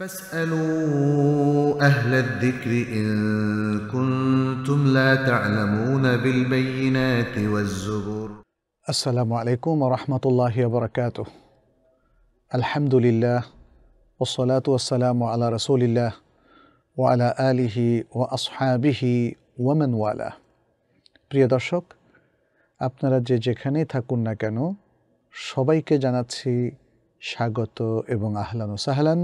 فاسألوا أهل الذكر إن كنتم لا تعلمون بالبينات والزبر السلام عليكم ورحمة الله وبركاته الحمد لله والصلاة والسلام على رسول الله وعلى آله وأصحابه ومن والاه প্রিয় দর্শক আপনারা যে যেখানেই থাকুন না কেন সবাইকে জানাচ্ছি স্বাগত এবং আহলান সাহলান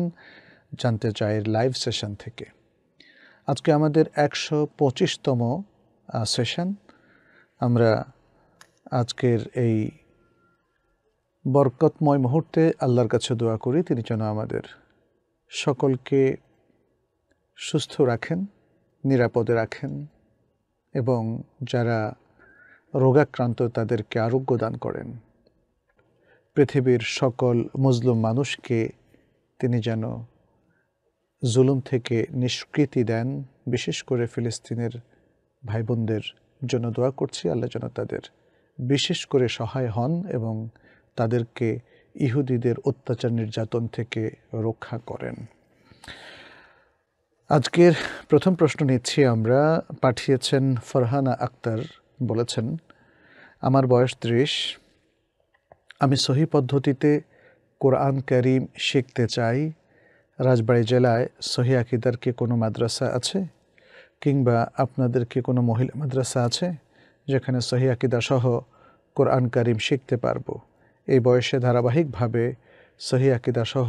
জানতে চাই লাইভ সেশন থেকে আজকে আমাদের একশো পঁচিশতম সেশন আমরা আজকের এই বরকতময় মুহূর্তে আল্লাহর কাছে দোয়া করি তিনি যেন আমাদের সকলকে সুস্থ রাখেন নিরাপদে রাখেন এবং যারা রোগাক্রান্ত তাদেরকে আরোগ্য দান করেন পৃথিবীর সকল মুসলিম মানুষকে তিনি যেন জুলুম থেকে নিষ্কৃতি দেন বিশেষ করে ফিলিস্তিনের ভাই বোনদের জন্য দোয়া করছি আল্লাহ যেন তাদের বিশেষ করে সহায় হন এবং তাদেরকে ইহুদিদের অত্যাচার নির্যাতন থেকে রক্ষা করেন আজকের প্রথম প্রশ্ন নিচ্ছি আমরা পাঠিয়েছেন ফরহানা আক্তার বলেছেন আমার বয়স ত্রিশ আমি সহি পদ্ধতিতে কোরআন করিম শিখতে চাই রাজবাড়ি জেলায় সহি আকিদার কি কোনো মাদ্রাসা আছে কিংবা আপনাদের কি কোনো মহিলা মাদ্রাসা আছে যেখানে সহি আকিদা সহ কোরআন কারিম শিখতে পারবো এই বয়সে ধারাবাহিকভাবে সহি আকিদা সহ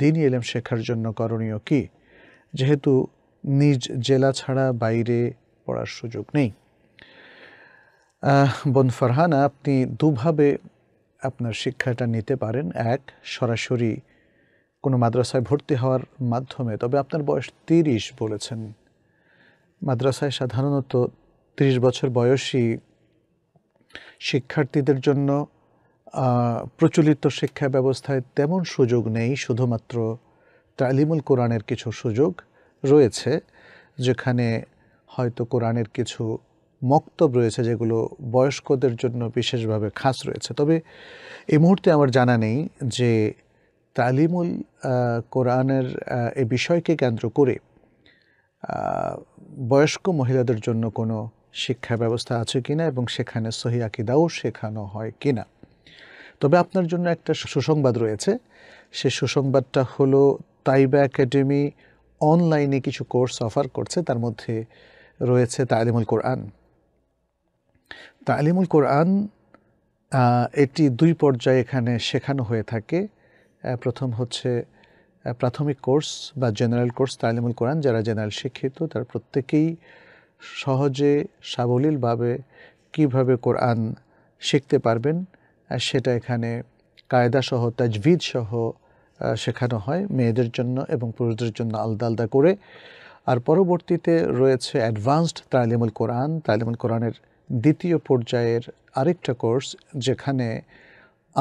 দিন এলেম শেখার জন্য করণীয় কি যেহেতু নিজ জেলা ছাড়া বাইরে পড়ার সুযোগ নেই বন ফরহানা আপনি দুভাবে আপনার শিক্ষাটা নিতে পারেন এক সরাসরি কোনো মাদ্রাসায় ভর্তি হওয়ার মাধ্যমে তবে আপনার বয়স তিরিশ বলেছেন মাদ্রাসায় সাধারণত ৩০ বছর বয়সী শিক্ষার্থীদের জন্য প্রচলিত শিক্ষা ব্যবস্থায় তেমন সুযোগ নেই শুধুমাত্র তালিমুল কোরআনের কিছু সুযোগ রয়েছে যেখানে হয়তো কোরআনের কিছু মক্তব রয়েছে যেগুলো বয়স্কদের জন্য বিশেষভাবে খাস রয়েছে তবে এই মুহূর্তে আমার জানা নেই যে তালিমুল কোরআনের এই বিষয়কে কেন্দ্র করে বয়স্ক মহিলাদের জন্য কোনো শিক্ষা ব্যবস্থা আছে কিনা এবং সেখানে সহি আকিদাও শেখানো হয় কিনা তবে আপনার জন্য একটা সুসংবাদ রয়েছে সে সুসংবাদটা হলো তাইবা একাডেমি অনলাইনে কিছু কোর্স অফার করছে তার মধ্যে রয়েছে তালিমুল কোরআন তালিমুল কোরআন এটি দুই পর্যায়ে এখানে শেখানো হয়ে থাকে প্রথম হচ্ছে প্রাথমিক কোর্স বা জেনারেল কোর্স তালিমুল কোরআন যারা জেনারেল শিক্ষিত তারা প্রত্যেকেই সহজে সাবলীলভাবে কিভাবে কোরআন শিখতে পারবেন সেটা এখানে কায়দাসহ তাজভিদ সহ শেখানো হয় মেয়েদের জন্য এবং পুরুষদের জন্য আলাদা আলাদা করে আর পরবর্তীতে রয়েছে অ্যাডভান্সড তালিমুল কোরআন তালিমুল কোরআনের দ্বিতীয় পর্যায়ের আরেকটা কোর্স যেখানে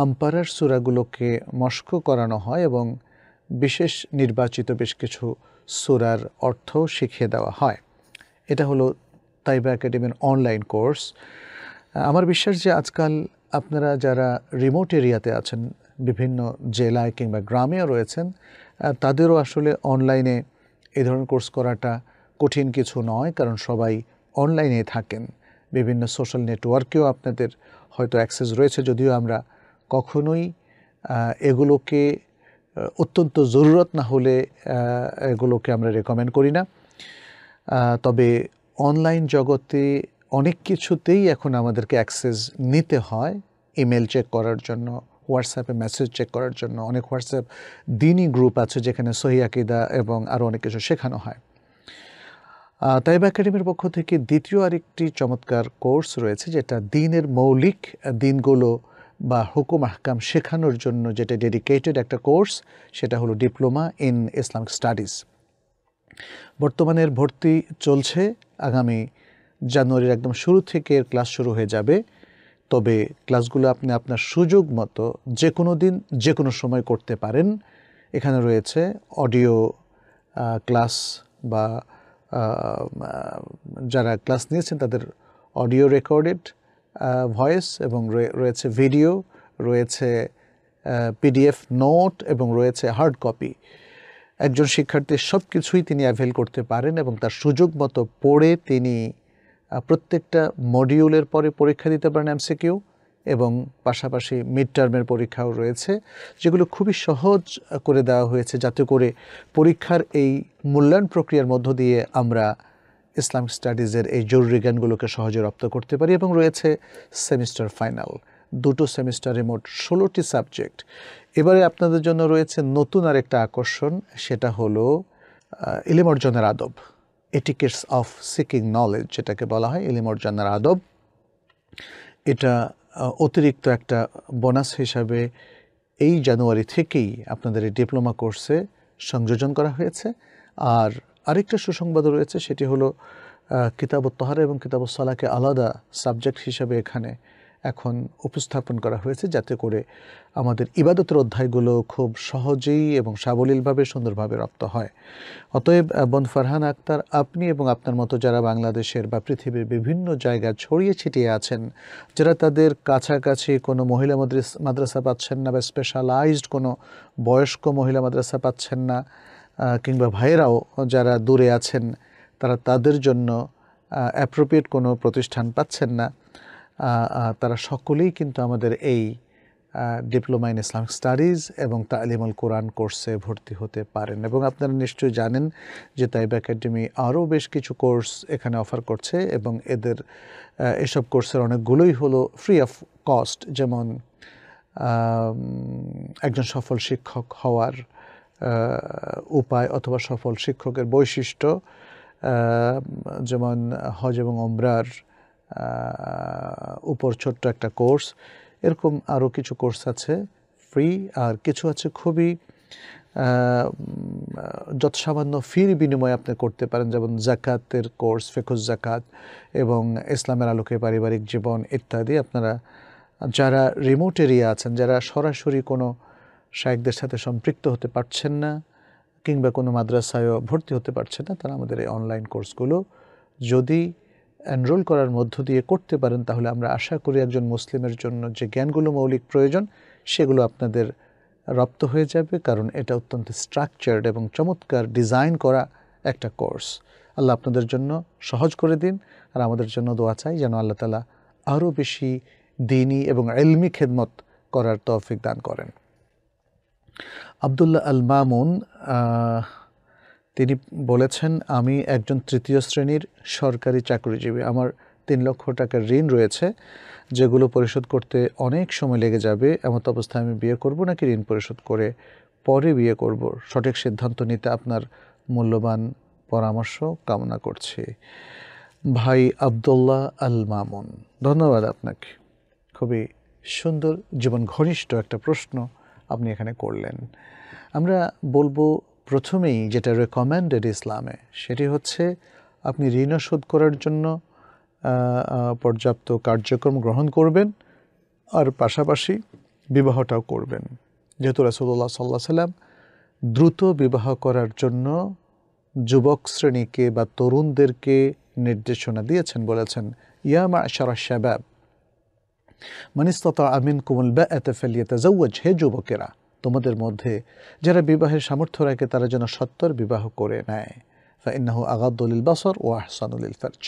আম্পারার সুরাগুলোকে মস্ক করানো হয় এবং বিশেষ নির্বাচিত বেশ কিছু সুরার অর্থ শিখিয়ে দেওয়া হয় এটা হলো তাইবা একাডেমির অনলাইন কোর্স আমার বিশ্বাস যে আজকাল আপনারা যারা রিমোট এরিয়াতে আছেন বিভিন্ন জেলায় কিংবা গ্রামেও রয়েছেন তাদেরও আসলে অনলাইনে এ ধরনের কোর্স করাটা কঠিন কিছু নয় কারণ সবাই অনলাইনে থাকেন বিভিন্ন সোশ্যাল নেটওয়ার্কেও আপনাদের হয়তো অ্যাক্সেস রয়েছে যদিও আমরা কখনোই এগুলোকে অত্যন্ত জরুরত না হলে এগুলোকে আমরা রেকমেন্ড করি না তবে অনলাইন জগতে অনেক কিছুতেই এখন আমাদেরকে অ্যাক্সেস নিতে হয় ইমেল চেক করার জন্য হোয়াটসঅ্যাপে মেসেজ চেক করার জন্য অনেক হোয়াটসঅ্যাপ দিনই গ্রুপ আছে যেখানে সহি আকিদা এবং আরও অনেক কিছু শেখানো হয় তাইব একাডেমির পক্ষ থেকে দ্বিতীয় আরেকটি চমৎকার কোর্স রয়েছে যেটা দিনের মৌলিক দিনগুলো বা হুকুম আহকাম শেখানোর জন্য যেটা ডেডিকেটেড একটা কোর্স সেটা হলো ডিপ্লোমা ইন ইসলামিক স্টাডিজ বর্তমানের ভর্তি চলছে আগামী জানুয়ারির একদম শুরু থেকে ক্লাস শুরু হয়ে যাবে তবে ক্লাসগুলো আপনি আপনার সুযোগ মতো যে কোনো দিন যে কোনো সময় করতে পারেন এখানে রয়েছে অডিও ক্লাস বা যারা ক্লাস নিয়েছেন তাদের অডিও রেকর্ডেড ভয়েস এবং রয়েছে ভিডিও রয়েছে পিডিএফ নোট এবং রয়েছে হার্ড কপি একজন শিক্ষার্থীর সব কিছুই তিনি অ্যাভেল করতে পারেন এবং তার সুযোগ মতো পড়ে তিনি প্রত্যেকটা মডিউলের পরে পরীক্ষা দিতে পারেন এমসিকিউ এবং পাশাপাশি মিড টার্মের পরীক্ষাও রয়েছে যেগুলো খুবই সহজ করে দেওয়া হয়েছে যাতে করে পরীক্ষার এই মূল্যায়ন প্রক্রিয়ার মধ্য দিয়ে আমরা ইসলামিক স্টাডিজের এই জরুরি জ্ঞানগুলোকে সহজে রপ্ত করতে পারি এবং রয়েছে সেমিস্টার ফাইনাল দুটো সেমিস্টারে মোট ষোলোটি সাবজেক্ট এবারে আপনাদের জন্য রয়েছে নতুন আর একটা আকর্ষণ সেটা হলো ইলিম অর্জনের আদব এটিকেটস অফ সিকিং নলেজ যেটাকে বলা হয় ইলিম অর্জনের আদব এটা অতিরিক্ত একটা বোনাস হিসাবে এই জানুয়ারি থেকেই আপনাদের এই ডিপ্লোমা কোর্সে সংযোজন করা হয়েছে আর আরেকটা সুসংবাদ রয়েছে সেটি হলো কিতাব তহার এবং কিতাব সালাকে আলাদা সাবজেক্ট হিসাবে এখানে এখন উপস্থাপন করা হয়েছে যাতে করে আমাদের ইবাদতের অধ্যায়গুলো খুব সহজেই এবং সাবলীলভাবে সুন্দরভাবে রপ্ত হয় অতএব বন ফারহান আক্তার আপনি এবং আপনার মতো যারা বাংলাদেশের বা পৃথিবীর বিভিন্ন জায়গায় ছড়িয়ে ছিটিয়ে আছেন যারা তাদের কাছাকাছি কোনো মহিলা মাদ্রাসা পাচ্ছেন না বা স্পেশালাইজড কোনো বয়স্ক মহিলা মাদ্রাসা পাচ্ছেন না কিংবা ভাইয়েরাও যারা দূরে আছেন তারা তাদের জন্য অ্যাপ্রোপ্রিয়েট কোনো প্রতিষ্ঠান পাচ্ছেন না তারা সকলেই কিন্তু আমাদের এই ডিপ্লোমা ইন ইসলামিক স্টাডিজ এবং তালিমুল কোরআন কোর্সে ভর্তি হতে পারেন এবং আপনারা নিশ্চয়ই জানেন যে তাইব একাডেমি আরও বেশ কিছু কোর্স এখানে অফার করছে এবং এদের এসব কোর্সের অনেকগুলোই হলো ফ্রি অফ কস্ট যেমন একজন সফল শিক্ষক হওয়ার উপায় অথবা সফল শিক্ষকের বৈশিষ্ট্য যেমন হজ এবং অমরার উপর ছোট্ট একটা কোর্স এরকম আরও কিছু কোর্স আছে ফ্রি আর কিছু আছে খুবই যত সামান্য ফির বিনিময়ে আপনি করতে পারেন যেমন জাকাতের কোর্স ফেকুজ জাকাত এবং ইসলামের আলোকে পারিবারিক জীবন ইত্যাদি আপনারা যারা রিমোট এরিয়া আছেন যারা সরাসরি কোনো শায়কদের সাথে সম্পৃক্ত হতে পারছেন না কিংবা কোনো মাদ্রাসায়ও ভর্তি হতে পারছেন না তারা আমাদের এই অনলাইন কোর্সগুলো যদি এনরোল করার মধ্য দিয়ে করতে পারেন তাহলে আমরা আশা করি একজন মুসলিমের জন্য যে জ্ঞানগুলো মৌলিক প্রয়োজন সেগুলো আপনাদের রপ্ত হয়ে যাবে কারণ এটা অত্যন্ত স্ট্রাকচার্ড এবং চমৎকার ডিজাইন করা একটা কোর্স আল্লাহ আপনাদের জন্য সহজ করে দিন আর আমাদের জন্য দোয়া চাই যেন আল্লাহ তালা আরও বেশি দিনই এবং এলমি খেদমত করার তৌফিক দান করেন আবদুল্লাহ আল মামুন তিনি বলেছেন আমি একজন তৃতীয় শ্রেণীর সরকারি চাকরিজীবী আমার তিন লক্ষ টাকার ঋণ রয়েছে যেগুলো পরিশোধ করতে অনেক সময় লেগে যাবে এমত অবস্থায় আমি বিয়ে করব নাকি ঋণ পরিশোধ করে পরে বিয়ে করব সঠিক সিদ্ধান্ত নিতে আপনার মূল্যবান পরামর্শ কামনা করছি ভাই আবদুল্লাহ আল মামুন ধন্যবাদ আপনাকে খুবই সুন্দর জীবন ঘনিষ্ঠ একটা প্রশ্ন আপনি এখানে করলেন আমরা বলবো প্রথমেই যেটা রেকমেন্ডেড ইসলামে সেটি হচ্ছে আপনি ঋণ শোধ করার জন্য পর্যাপ্ত কার্যক্রম গ্রহণ করবেন আর পাশাপাশি বিবাহটাও করবেন যেহেতু রাসুল্লাহ সাল্লাহ সাল্লাম দ্রুত বিবাহ করার জন্য যুবক শ্রেণীকে বা তরুণদেরকে নির্দেশনা দিয়েছেন বলেছেন ইয়ামা আশারা শ্যাব মানে আমিন কুমল বা এতেফেলিয়াতে জৌজ হে যুবকেরা তোমাদের মধ্যে যারা বিবাহের সামর্থ্য রাখে তারা যেন সত্তর বিবাহ করে নেয় ফাইন্নাহু আগাদুল বাসর ও আহসানুল ফার্জ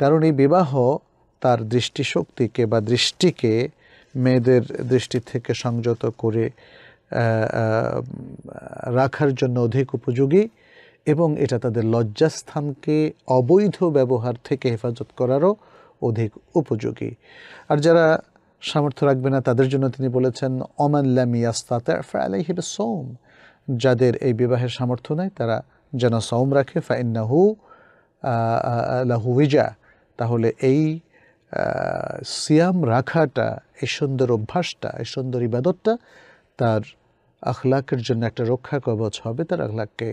কারণ এই বিবাহ তার দৃষ্টিশক্তিকে বা দৃষ্টিকে মেয়েদের দৃষ্টি থেকে সংযত করে রাখার জন্য অধিক উপযোগী এবং এটা তাদের লজ্জাস্থানকে অবৈধ ব্যবহার থেকে হেফাজত করারও অধিক উপযোগী আর যারা সামর্থ্য রাখবে না তাদের জন্য তিনি বলেছেন অমান লামিয়াস্তাতে সোম যাদের এই বিবাহের সামর্থ্য নেই তারা যেন সোম রাখে ফাইন্নাহু লাহুইজা তাহলে এই সিয়াম রাখাটা এই সুন্দর অভ্যাসটা এই সুন্দর ইবাদতটা তার আখলাকের জন্য একটা রক্ষা কবচ হবে তার আখলাককে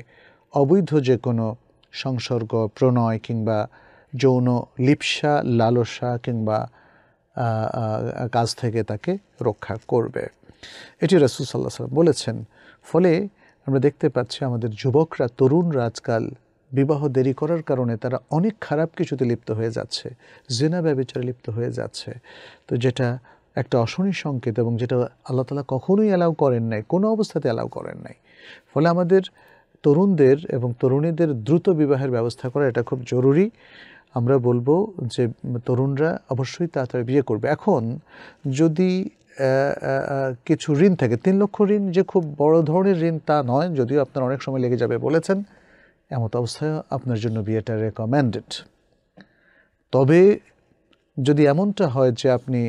অবৈধ যে কোনো সংসর্গ প্রণয় কিংবা যৌন লিপসা লালসা কিংবা কাজ থেকে তাকে রক্ষা করবে এটি রাসুল সাল্লাহ সাল্লাম বলেছেন ফলে আমরা দেখতে পাচ্ছি আমাদের যুবকরা তরুণরা আজকাল বিবাহ দেরি করার কারণে তারা অনেক খারাপ কিছুতে লিপ্ত হয়ে যাচ্ছে জেনা ব্যবচারে লিপ্ত হয়ে যাচ্ছে তো যেটা একটা অশনি সংকেত এবং যেটা আল্লাহ তালা কখনোই অ্যালাউ করেন নাই কোনো অবস্থাতে অ্যালাউ করেন নাই ফলে আমাদের তরুণদের এবং তরুণীদের দ্রুত বিবাহের ব্যবস্থা করা এটা খুব জরুরি আমরা বলবো যে তরুণরা অবশ্যই তাড়াতাড়ি বিয়ে করবে এখন যদি কিছু ঋণ থাকে তিন লক্ষ ঋণ যে খুব বড় ধরনের ঋণ তা নয় যদিও আপনার অনেক সময় লেগে যাবে বলেছেন এমত অবস্থায় আপনার জন্য বিয়েটা রেকমেন্ডেড তবে যদি এমনটা হয় যে আপনি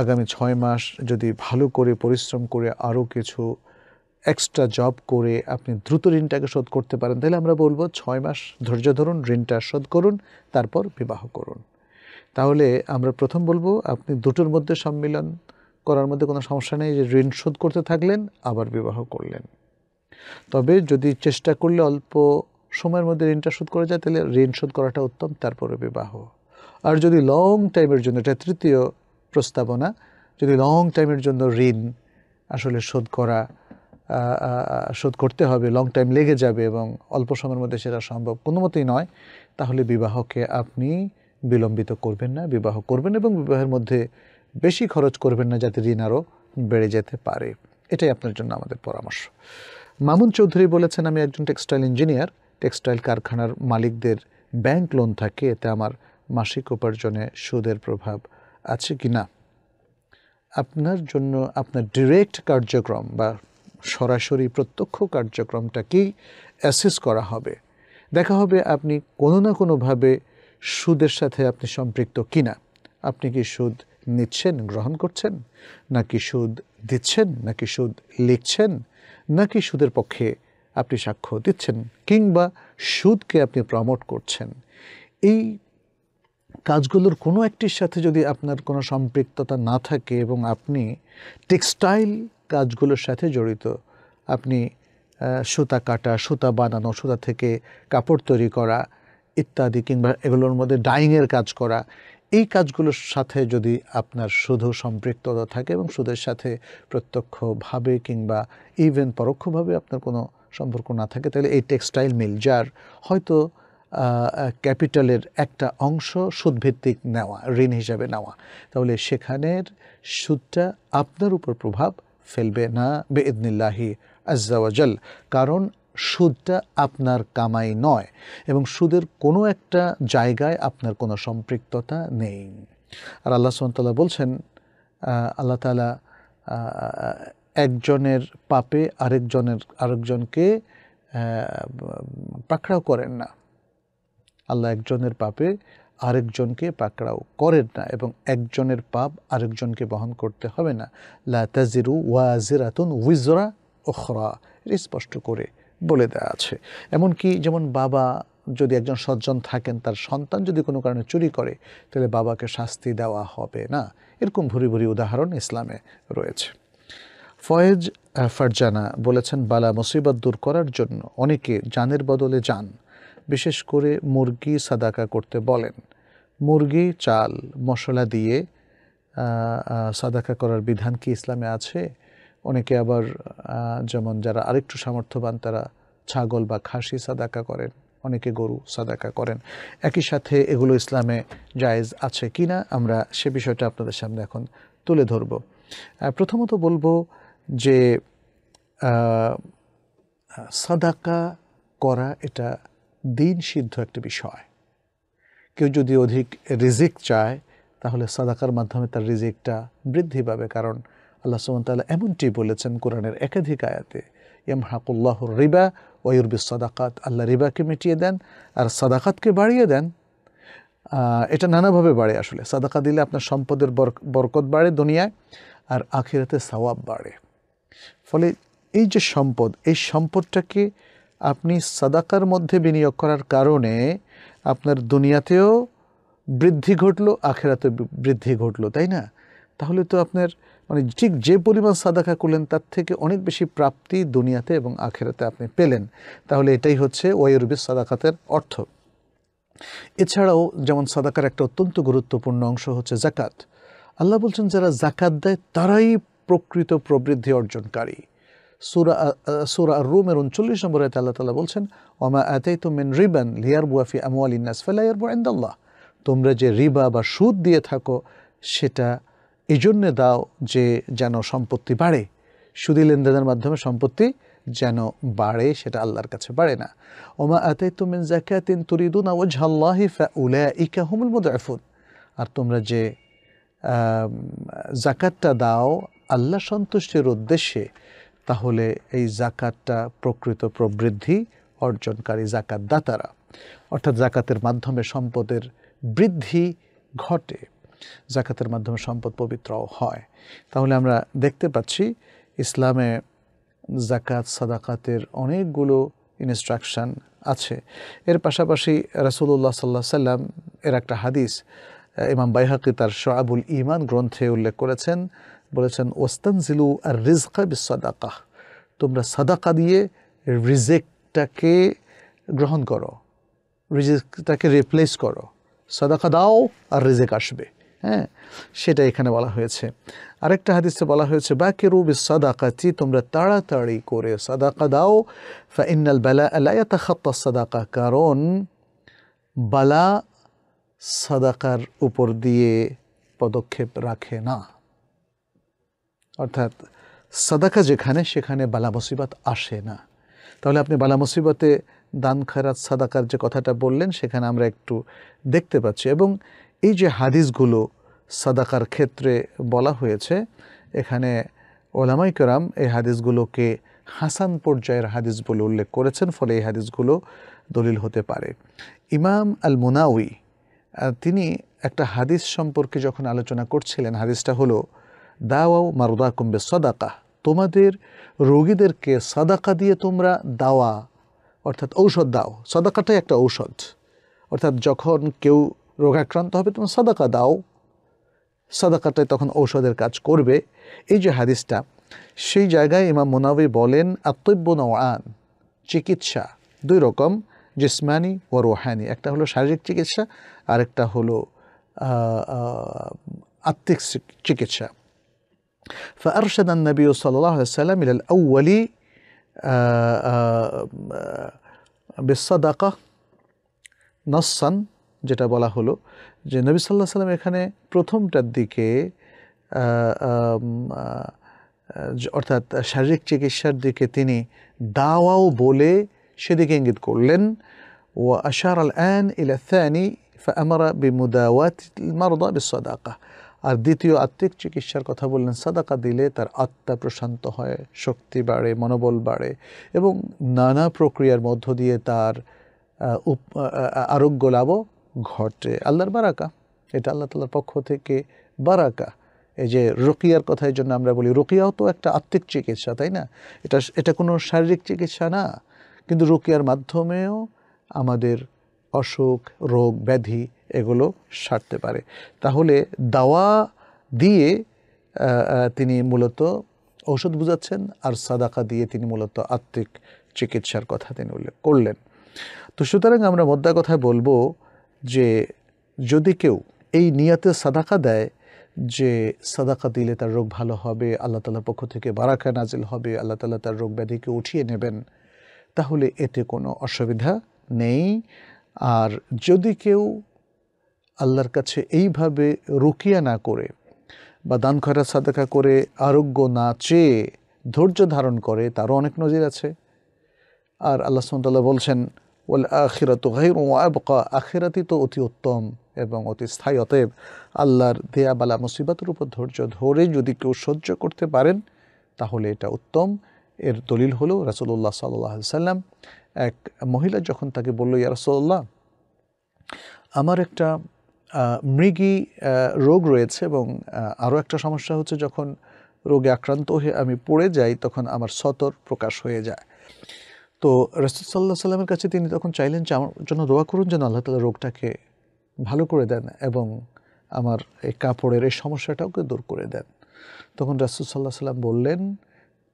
আগামী ছয় মাস যদি ভালো করে পরিশ্রম করে আরও কিছু এক্সট্রা জব করে আপনি দ্রুত ঋণটাকে শোধ করতে পারেন তাহলে আমরা বলবো ছয় মাস ধৈর্য ধরুন ঋণটা শোধ করুন তারপর বিবাহ করুন তাহলে আমরা প্রথম বলবো আপনি দুটোর মধ্যে সম্মিলন করার মধ্যে কোনো সমস্যা নেই যে ঋণ শোধ করতে থাকলেন আবার বিবাহ করলেন তবে যদি চেষ্টা করলে অল্প সময়ের মধ্যে ঋণটা শোধ করা যায় তাহলে ঋণ শোধ করাটা উত্তম তারপরে বিবাহ আর যদি লং টাইমের জন্য এটা তৃতীয় প্রস্তাবনা যদি লং টাইমের জন্য ঋণ আসলে শোধ করা শোধ করতে হবে লং টাইম লেগে যাবে এবং অল্প সময়ের মধ্যে সেটা সম্ভব কোনো মতেই নয় তাহলে বিবাহকে আপনি বিলম্বিত করবেন না বিবাহ করবেন এবং বিবাহের মধ্যে বেশি খরচ করবেন না যাতে ঋণ আরও বেড়ে যেতে পারে এটাই আপনার জন্য আমাদের পরামর্শ মামুন চৌধুরী বলেছেন আমি একজন টেক্সটাইল ইঞ্জিনিয়ার টেক্সটাইল কারখানার মালিকদের ব্যাংক লোন থাকে এতে আমার মাসিক উপার্জনে সুদের প্রভাব আছে কি না আপনার জন্য আপনার ডিরেক্ট কার্যক্রম বা সরাসরি প্রত্যক্ষ কার্যক্রমটাকেই অ্যাসেস করা হবে দেখা হবে আপনি কোনো না কোনোভাবে সুদের সাথে আপনি সম্পৃক্ত কিনা আপনি কি সুদ নিচ্ছেন গ্রহণ করছেন নাকি সুদ দিচ্ছেন নাকি সুদ লিখছেন নাকি সুদের পক্ষে আপনি সাক্ষ্য দিচ্ছেন কিংবা সুদকে আপনি প্রমোট করছেন এই কাজগুলোর কোনো একটির সাথে যদি আপনার কোনো সম্পৃক্ততা না থাকে এবং আপনি টেক্সটাইল কাজগুলোর সাথে জড়িত আপনি সুতা কাটা সুতা বানানো সুতা থেকে কাপড় তৈরি করা ইত্যাদি কিংবা এগুলোর মধ্যে ডাইংয়ের কাজ করা এই কাজগুলোর সাথে যদি আপনার শুধু সম্পৃক্ততা থাকে এবং সুদের সাথে প্রত্যক্ষভাবে কিংবা ইভেন পরোক্ষভাবে আপনার কোনো সম্পর্ক না থাকে তাহলে এই টেক্সটাইল মিল যার হয়তো ক্যাপিটালের একটা অংশ সুদভিত্তিক নেওয়া ঋণ হিসাবে নেওয়া তাহলে সেখানের সুদটা আপনার উপর প্রভাব ফেলবে না বেদনিল্লাহি আজ্জাওয়াজল কারণ সুদটা আপনার কামাই নয় এবং সুদের কোনো একটা জায়গায় আপনার কোনো সম্পৃক্ততা নেই আর আল্লাহ সোহানতাল্লাহ বলছেন আল্লাহ তালা একজনের পাপে আরেকজনের আরেকজনকে পাকড়াও করেন না আল্লাহ একজনের পাপে আরেকজনকে পাকড়াও করেন না এবং একজনের পাপ আরেকজনকে বহন করতে হবে না লাতাজিরু ওয়াজিরাতুন উইজরা ওখরা এটা স্পষ্ট করে বলে দেওয়া আছে এমনকি যেমন বাবা যদি একজন সজ্জন থাকেন তার সন্তান যদি কোনো কারণে চুরি করে তাহলে বাবাকে শাস্তি দেওয়া হবে না এরকম ভুরি ভুরি উদাহরণ ইসলামে রয়েছে ফয়েজ ফারজানা বলেছেন বালা মুসিবত দূর করার জন্য অনেকে জানের বদলে যান বিশেষ করে মুরগি সাদাকা করতে বলেন মুরগি চাল মশলা দিয়ে সাদাকা করার বিধান কি ইসলামে আছে অনেকে আবার যেমন যারা আরেকটু সামর্থ্যবান তারা ছাগল বা খাসি সাদাকা করেন অনেকে গরু সাদাকা করেন একই সাথে এগুলো ইসলামে জায়েজ আছে কি না আমরা সে বিষয়টা আপনাদের সামনে এখন তুলে ধরব প্রথমত বলবো যে সাদাকা করা এটা দিন সিদ্ধ একটা বিষয় কেউ যদি অধিক রিজিক চায় তাহলে সাদাকার মাধ্যমে তার রিজিকটা বৃদ্ধি পাবে কারণ আল্লাহ সুমতাল্লাহ এমনটি বলেছেন কোরআনের একাধিক আয়াতে এম হাকুল্লাহ রিবা ওয়ুরবি সাদাকাত আল্লাহ রিবাকে মিটিয়ে দেন আর সাদাকাতকে বাড়িয়ে দেন এটা নানাভাবে বাড়ে আসলে সাদাকা দিলে আপনার সম্পদের বরকত বাড়ে দুনিয়ায় আর আখিরাতে সওয়াব বাড়ে ফলে এই যে সম্পদ এই সম্পদটাকে আপনি সাদাকার মধ্যে বিনিয়োগ করার কারণে আপনার দুনিয়াতেও বৃদ্ধি ঘটলো আখেরাতেও বৃদ্ধি ঘটলো তাই না তাহলে তো আপনার মানে ঠিক যে পরিমাণ সাদাকা করলেন তার থেকে অনেক বেশি প্রাপ্তি দুনিয়াতে এবং আখেরাতে আপনি পেলেন তাহলে এটাই হচ্ছে ওয়ুরবিস সাদাকাতের অর্থ এছাড়াও যেমন সাদাকার একটা অত্যন্ত গুরুত্বপূর্ণ অংশ হচ্ছে জাকাত আল্লাহ বলছেন যারা জাকাত দেয় তারাই প্রকৃত প্রবৃদ্ধি অর্জনকারী সুরা সুরা রুমের উনচল্লিশ নম্বরে আল্লাহ তালা বলছেন ওমা আতেই তো মেন রিবান লিয়ার বুয়াফি আমল ইন্নাস ফেলাইয়ার বুয়েন্দাল্লাহ তোমরা যে রিবা বা সুদ দিয়ে থাকো সেটা এই জন্যে দাও যে যেন সম্পত্তি বাড়ে সুদী লেনদেনের মাধ্যমে সম্পত্তি যেন বাড়ে সেটা আল্লাহর কাছে বাড়ে না ওমা আতেই তো মেন জাকাতিন তুরিদুনা ও ঝাল্লাহি ফা উলা ইকা হুমুল মুদাফুন আর তোমরা যে জাকাতটা দাও আল্লাহ সন্তুষ্টির উদ্দেশ্যে তাহলে এই জাকাতটা প্রকৃত প্রবৃদ্ধি অর্জনকারী জাকাত দাতারা অর্থাৎ জাকাতের মাধ্যমে সম্পদের বৃদ্ধি ঘটে জাকাতের মাধ্যমে সম্পদ পবিত্র হয় তাহলে আমরা দেখতে পাচ্ছি ইসলামে জাকাত সাদাকাতের অনেকগুলো ইনস্ট্রাকশান আছে এর পাশাপাশি রাসুল্লাহ সাল্লাহ সাল্লাম এর একটা হাদিস ইমাম বাইহাকি তার শাহাবুল ইমান গ্রন্থে উল্লেখ করেছেন বলেছেন ওস্তান জিলু আর রিজকা বিসাদাকা তোমরা সাদাকা দিয়ে রিজেকটাকে গ্রহণ করো রিজেকটাকে রিপ্লেস করো সাদাকা দাও আর রিজেক আসবে হ্যাঁ সেটা এখানে বলা হয়েছে আরেকটা হাদিসে বলা হয়েছে বাকি রুবি সাদাকাচি তোমরা তাড়াতাড়ি করে সাদাকা দাও ফাইনাল বেলা এলাইয়া তা খাপ্পা সাদাকা কারণ বালা সাদাকার উপর দিয়ে পদক্ষেপ রাখে না অর্থাৎ সাদাকা যেখানে সেখানে বালা মুসিবত আসে না তাহলে আপনি বালা মুসিবতে দান খায়রাত সাদাকার যে কথাটা বললেন সেখানে আমরা একটু দেখতে পাচ্ছি এবং এই যে হাদিসগুলো সাদাকার ক্ষেত্রে বলা হয়েছে এখানে ওলামাই করাম এই হাদিসগুলোকে হাসান পর্যায়ের হাদিস বলে উল্লেখ করেছেন ফলে এই হাদিসগুলো দলিল হতে পারে ইমাম আল মুনাউই তিনি একটা হাদিস সম্পর্কে যখন আলোচনা করছিলেন হাদিসটা হলো দাওয়াও মারদা কুম্বে সদাকা তোমাদের রোগীদেরকে সদাকা দিয়ে তোমরা দাওয়া অর্থাৎ ঔষধ দাও সদাকাটাই একটা ঔষধ অর্থাৎ যখন কেউ রোগাক্রান্ত হবে তোমার সদাকা দাও সদাকাটাই তখন ঔষধের কাজ করবে এই যে হাদিসটা সেই জায়গায় ইমাম মোনাবি বলেন আত্মব্য নওয়ান চিকিৎসা দুই রকম জিসমানি ও রোহানি একটা হলো শারীরিক চিকিৎসা আরেকটা হলো আত্মিক চিকিৎসা فأرشد النبي صلى الله عليه وسلم إلى الأول آه، آه، بالصدقة نصا جتا الله حلو جي نبي صلى الله عليه وسلم يخاني پروثم تدديك ارتاة شارك چيكي شارك تيني دعوة بولي شدك انجد كلن وأشار الآن إلى الثاني فأمر بمداوات المرضى بالصدقة আর দ্বিতীয় আত্মিক চিকিৎসার কথা বললেন সাদাকা দিলে তার আত্মা প্রশান্ত হয় শক্তি বাড়ে মনোবল বাড়ে এবং নানা প্রক্রিয়ার মধ্য দিয়ে তার আরোগ্য লাভও ঘটে আল্লাহর বারাকা এটা আল্লাহ তাল্লার পক্ষ থেকে বারাকা এই যে রোকিয়ার কথা এই জন্য আমরা বলি রোকিয়াও তো একটা আত্মিক চিকিৎসা তাই না এটা এটা কোনো শারীরিক চিকিৎসা না কিন্তু রোকিয়ার মাধ্যমেও আমাদের অসুখ রোগ ব্যাধি এগুলো সারতে পারে তাহলে দাওয়া দিয়ে তিনি মূলত ঔষধ বুঝাচ্ছেন আর সাদাকা দিয়ে তিনি মূলত আত্মিক চিকিৎসার কথা তিনি উল্লেখ করলেন তো সুতরাং আমরা মদ্দা কথায় বলবো যে যদি কেউ এই নিয়াতে সাদাকা দেয় যে সাদাকা দিলে তার রোগ ভালো হবে আল্লাহ তালার পক্ষ থেকে বারাকা নাজিল হবে আল্লাহ তালা তার রোগ ব্যাধিকে উঠিয়ে নেবেন তাহলে এতে কোনো অসুবিধা নেই আর যদি কেউ আল্লাহর কাছে এইভাবে রুকিয়া না করে বা দান খয়রা সাদাকা করে আরোগ্য না চেয়ে ধৈর্য ধারণ করে তারও অনেক নজির আছে আর আল্লাহ সুমতাল্লাহ বলছেন বলে আখিরাত আবকা আখিরাতি তো অতি উত্তম এবং অতি স্থায়ী অতএব আল্লাহর দেয়া বালা মুসিবাতের উপর ধৈর্য ধরে যদি কেউ সহ্য করতে পারেন তাহলে এটা উত্তম এর দলিল হলো রাসুল্লাহ সাল্লাহ সাল্লাম এক মহিলা যখন তাকে বলল ইয়া রাসল্লাহ আমার একটা মৃগী রোগ রয়েছে এবং আরও একটা সমস্যা হচ্ছে যখন রোগে আক্রান্ত হয়ে আমি পড়ে যাই তখন আমার সতর প্রকাশ হয়ে যায় তো রসদুল্লাহ সাল্লামের কাছে তিনি তখন চাইলেন যে আমার জন্য দোয়া করুন যেন আল্লাহ তালা রোগটাকে ভালো করে দেন এবং আমার এই কাপড়ের এই সমস্যাটাওকে দূর করে দেন তখন সাল্লাহ সাল্লাম বললেন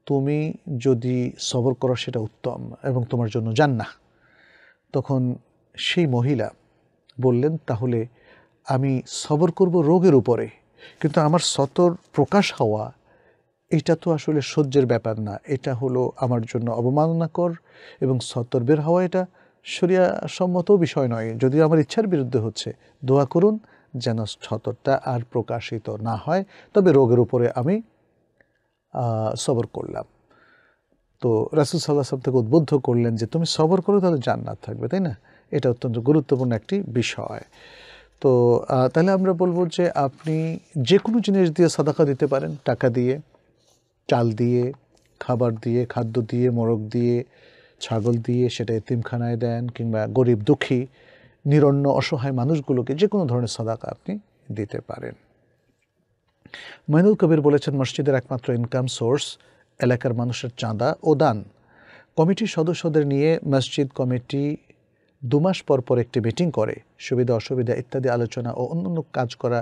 তুমি যদি সবর করো সেটা উত্তম এবং তোমার জন্য না তখন সেই মহিলা বললেন তাহলে আমি সবর করব রোগের উপরে কিন্তু আমার সতর প্রকাশ হওয়া এটা তো আসলে সহ্যের ব্যাপার না এটা হলো আমার জন্য অবমাননাকর এবং সতর বের হওয়া এটা সরিয়া সম্মত বিষয় নয় যদি আমার ইচ্ছার বিরুদ্ধে হচ্ছে দোয়া করুন যেন সতরটা আর প্রকাশিত না হয় তবে রোগের উপরে আমি সবর করলাম তো রাসুল সাল্লাহ সাহেব থেকে উদ্বুদ্ধ করলেন যে তুমি সবর করো তাহলে জান্নাত থাকবে তাই না এটা অত্যন্ত গুরুত্বপূর্ণ একটি বিষয় তো তাহলে আমরা বলবো যে আপনি যে কোনো জিনিস দিয়ে সাদাকা দিতে পারেন টাকা দিয়ে চাল দিয়ে খাবার দিয়ে খাদ্য দিয়ে মোরগ দিয়ে ছাগল দিয়ে সেটা এতিমখানায় দেন কিংবা গরিব দুঃখী নিরন্ন অসহায় মানুষগুলোকে যে কোনো ধরনের সাদাকা আপনি দিতে পারেন মাইনুল কবির বলেছেন মসজিদের একমাত্র ইনকাম সোর্স এলাকার মানুষের চাঁদা ও দান কমিটির সদস্যদের নিয়ে মসজিদ কমিটি দুমাস পর পর একটি মিটিং করে সুবিধা অসুবিধা ইত্যাদি আলোচনা ও অন্য কাজ করা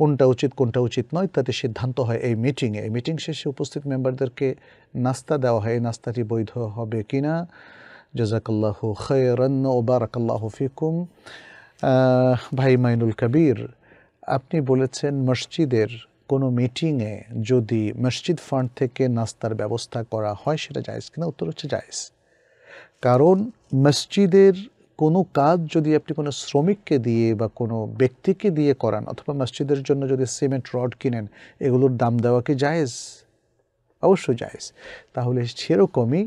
কোনটা উচিত কোনটা উচিত নয় ইত্যাদি সিদ্ধান্ত হয় এই মিটিংয়ে এই মিটিং শেষে উপস্থিত মেম্বারদেরকে নাস্তা দেওয়া হয় এই নাস্তাটি বৈধ হবে কি না জাজাকাল্লাহু ও বারাকাল্লাহ ফিকুম ভাই মাইনুল কবির আপনি বলেছেন মসজিদের কোনো মিটিংয়ে যদি মসজিদ ফান্ড থেকে নাস্তার ব্যবস্থা করা হয় সেটা যায়স কিনা উত্তর হচ্ছে যায়স কারণ মসজিদের কোনো কাজ যদি আপনি কোনো শ্রমিককে দিয়ে বা কোনো ব্যক্তিকে দিয়ে করান অথবা মসজিদের জন্য যদি সিমেন্ট রড কিনেন এগুলোর দাম দেওয়া কি জায়েজ অবশ্যই জায়েজ তাহলে সেরকমই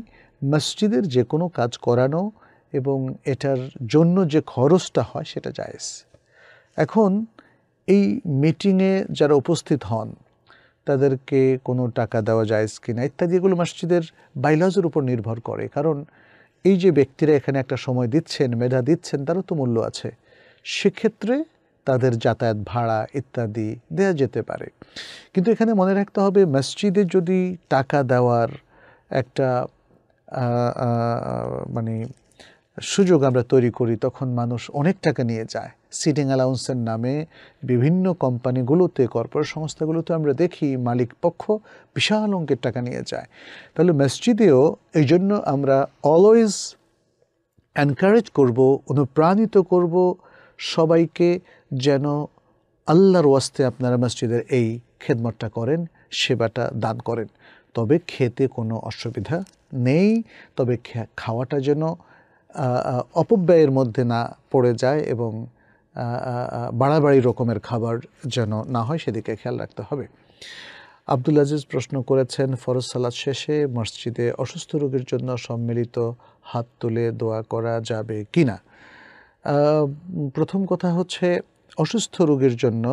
মসজিদের যে কোনো কাজ করানো এবং এটার জন্য যে খরচটা হয় সেটা জায়েজ এখন এই মিটিংয়ে যারা উপস্থিত হন তাদেরকে কোনো টাকা দেওয়া জায়েজ কিনা ইত্যাদি এগুলো মসজিদের বাইলাজের উপর নির্ভর করে কারণ এই যে ব্যক্তিরা এখানে একটা সময় দিচ্ছেন মেধা দিচ্ছেন তারও তো মূল্য আছে সেক্ষেত্রে তাদের যাতায়াত ভাড়া ইত্যাদি দেয়া যেতে পারে কিন্তু এখানে মনে রাখতে হবে মসজিদে যদি টাকা দেওয়ার একটা মানে সুযোগ আমরা তৈরি করি তখন মানুষ অনেক টাকা নিয়ে যায় সিটিং অ্যালাউন্সের নামে বিভিন্ন কোম্পানিগুলোতে কর্পোরেট সংস্থাগুলোতে আমরা দেখি মালিক পক্ষ বিশাল অঙ্কের টাকা নিয়ে যায় তাহলে মসজিদেও এই জন্য আমরা অলওয়েজ এনকারেজ করব অনুপ্রাণিত করব সবাইকে যেন আল্লাহর ওয়াস্তে আপনারা মসজিদের এই খেদমতটা করেন সেবাটা দান করেন তবে খেতে কোনো অসুবিধা নেই তবে খাওয়াটা যেন অপব্যয়ের মধ্যে না পড়ে যায় এবং বাড়াবাড়ি রকমের খাবার যেন না হয় সেদিকে খেয়াল রাখতে হবে আব্দুল আজিজ প্রশ্ন করেছেন ফরজ সালাদ শেষে মসজিদে অসুস্থ রোগীর জন্য সম্মিলিত হাত তুলে দোয়া করা যাবে কি না প্রথম কথা হচ্ছে অসুস্থ রোগীর জন্য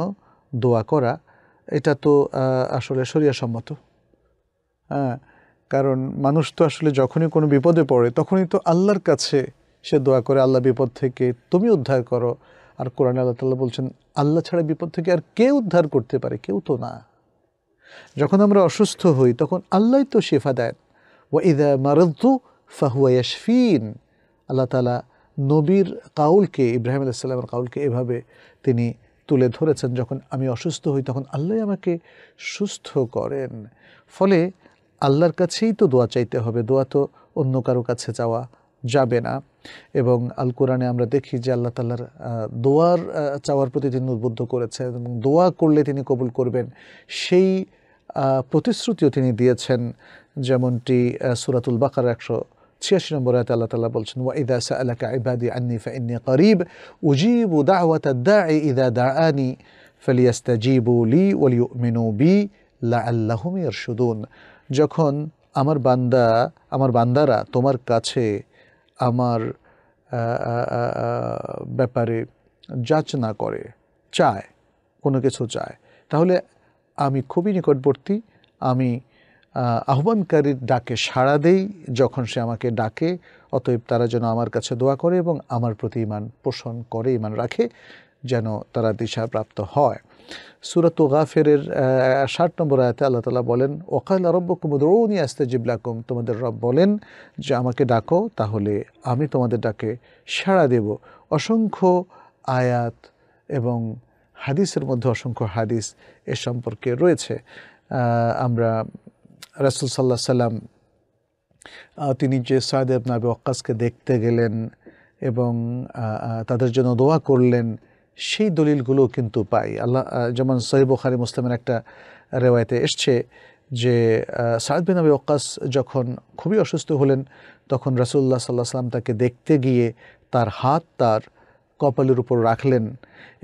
দোয়া করা এটা তো আসলে সরিয়াসম্মত হ্যাঁ কারণ মানুষ তো আসলে যখনই কোনো বিপদে পড়ে তখনই তো আল্লাহর কাছে সে দোয়া করে আল্লাহ বিপদ থেকে তুমি উদ্ধার করো আর কোরআন আল্লাহ তাল্লাহ বলছেন আল্লাহ ছাড়া বিপদ থেকে আর কে উদ্ধার করতে পারে কেউ তো না যখন আমরা অসুস্থ হই তখন আল্লাহ তো শেফা দেন ও ইদা মারদ্দু ফাহুয়াশফিন আল্লাহ তালা নবীর কাউলকে ইব্রাহিম আলাইসাল্লামের কাউলকে এভাবে তিনি তুলে ধরেছেন যখন আমি অসুস্থ হই তখন আল্লাহ আমাকে সুস্থ করেন ফলে আল্লাহর কাছেই তো দোয়া চাইতে হবে দোয়া তো অন্য কারো কাছে যাওয়া যাবে না এবং আল কোরআনে আমরা দেখি যে আল্লাহ তাল্লার দোয়ার চাওয়ার প্রতি তিনি উদ্বুদ্ধ করেছেন এবং দোয়া করলে তিনি কবুল করবেন সেই প্রতিশ্রুতিও তিনি দিয়েছেন যেমনটি সুরাতুল বাকার একশো ছিয়াশি নম্বর আয়তে আল্লাহ তাল্লাহ বলছেন ওয়া ইদা সালাকা ইবাদি আননি ফা ইন্নি করিব উজিব দাওয়াত দা ইদা দা আনি ফলিয়াস্তাজিবু লি ওয়ালিউমিনু বি লা আল্লাহম ইয়ারশুদুন যখন আমার বান্দা আমার বান্দারা তোমার কাছে আমার ব্যাপারে যাচ না করে চায় কোনো কিছু চায় তাহলে আমি খুবই নিকটবর্তী আমি আহ্বানকারীর ডাকে সাড়া দেই যখন সে আমাকে ডাকে অতএব তারা যেন আমার কাছে দোয়া করে এবং আমার প্রতি ইমান পোষণ করে ইমান রাখে যেন তারা দিশা প্রাপ্ত হয় সুরাত গাফেরের ষাট নম্বর আয়তে আল্লাহ তালা বলেন ওকাল আরব্যকুমুদ্রৌনি আস্তে জিবলাকুম তোমাদের রব বলেন যে আমাকে ডাকো তাহলে আমি তোমাদের ডাকে সাড়া দেব অসংখ্য আয়াত এবং হাদিসের মধ্যে অসংখ্য হাদিস এ সম্পর্কে রয়েছে আমরা রাসুল সাল্লাহ সাল্লাম তিনি যে সাদেব নাবি ওকাসকে দেখতে গেলেন এবং তাদের জন্য দোয়া করলেন সেই দলিলগুলো কিন্তু পাই আল্লাহ যেমন সৈব বুখারি মুসলামের একটা রেওয়ায়তে এসছে যে সাদ বিন আবি ওকাস যখন খুবই অসুস্থ হলেন তখন রাসুল্লাহ সাল্লাহ সাল্লাম তাকে দেখতে গিয়ে তার হাত তার কপালের উপর রাখলেন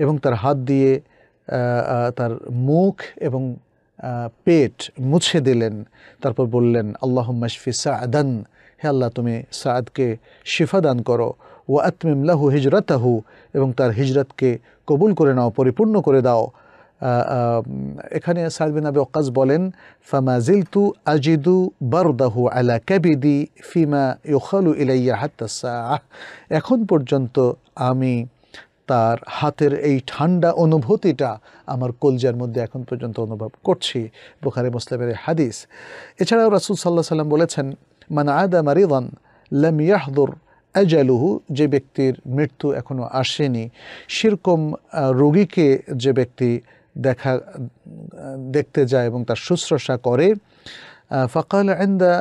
এবং তার হাত দিয়ে তার মুখ এবং পেট মুছে দিলেন তারপর বললেন আল্লাহ মশফি সাদান হে আল্লাহ তুমি সাদকে শিফা দান করো ও আতমিম লাহু হিজরতাহু এবং তার হিজরতকে কবুল করে নাও পরিপূর্ণ করে দাও এখানে সাইদবিন আবি ওকাজ বলেন ফামাজিলতু আজিদু বারদাহু আলা ক্যাবিদি ফিমা ইউখালু ইলাইয়া হাত্তাসা এখন পর্যন্ত আমি তার হাতের এই ঠান্ডা অনুভূতিটা আমার কলজার মধ্যে এখন পর্যন্ত অনুভব করছি বোখারে মুসলামের হাদিস এছাড়াও রাসুল সাল্লাহ সাল্লাম বলেছেন মানে আদা মারিদান লাম ইয়াহদুর আজালুহু যে ব্যক্তির মৃত্যু এখনও আসেনি সেরকম রোগীকে যে ব্যক্তি দেখা দেখতে যায় এবং তার শুশ্রূষা করে ফকাল আন্দা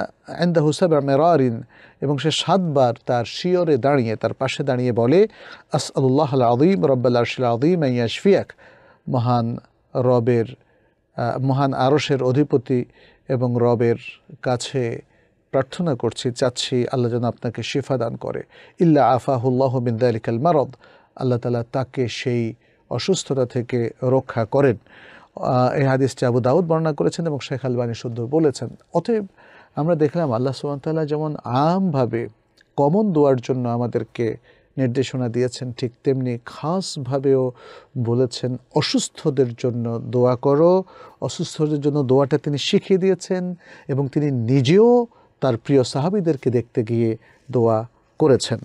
আন্দা হুসাব মেরারিন এবং সে সাতবার তার শিয়রে দাঁড়িয়ে তার পাশে দাঁড়িয়ে বলে আস আল্লাহ আদিম রব্বাল আদিম ইয়াশফিয়াক মহান রবের মহান আরসের অধিপতি এবং রবের কাছে প্রার্থনা করছি চাচ্ছি আল্লাহ যেন আপনাকে শিফা দান করে ইল্লা আফাহুল্লাহ বিন্দালিকাল মারদ আল্লাহ তালা তাকে সেই অসুস্থতা থেকে রক্ষা করেন এই হাদিসটি আবু দাউদ বর্ণনা করেছেন এবং শেখ আলবানি শুদ্ধ বলেছেন অতএব আমরা দেখলাম আল্লাহ সুবাহতাল্লাহ যেমন আমভাবে কমন দোয়ার জন্য আমাদেরকে নির্দেশনা দিয়েছেন ঠিক তেমনি খাসভাবেও বলেছেন অসুস্থদের জন্য দোয়া করো অসুস্থদের জন্য দোয়াটা তিনি শিখিয়ে দিয়েছেন এবং তিনি নিজেও তার প্রিয় সাহাবিদেরকে দেখতে গিয়ে দোয়া করেছেন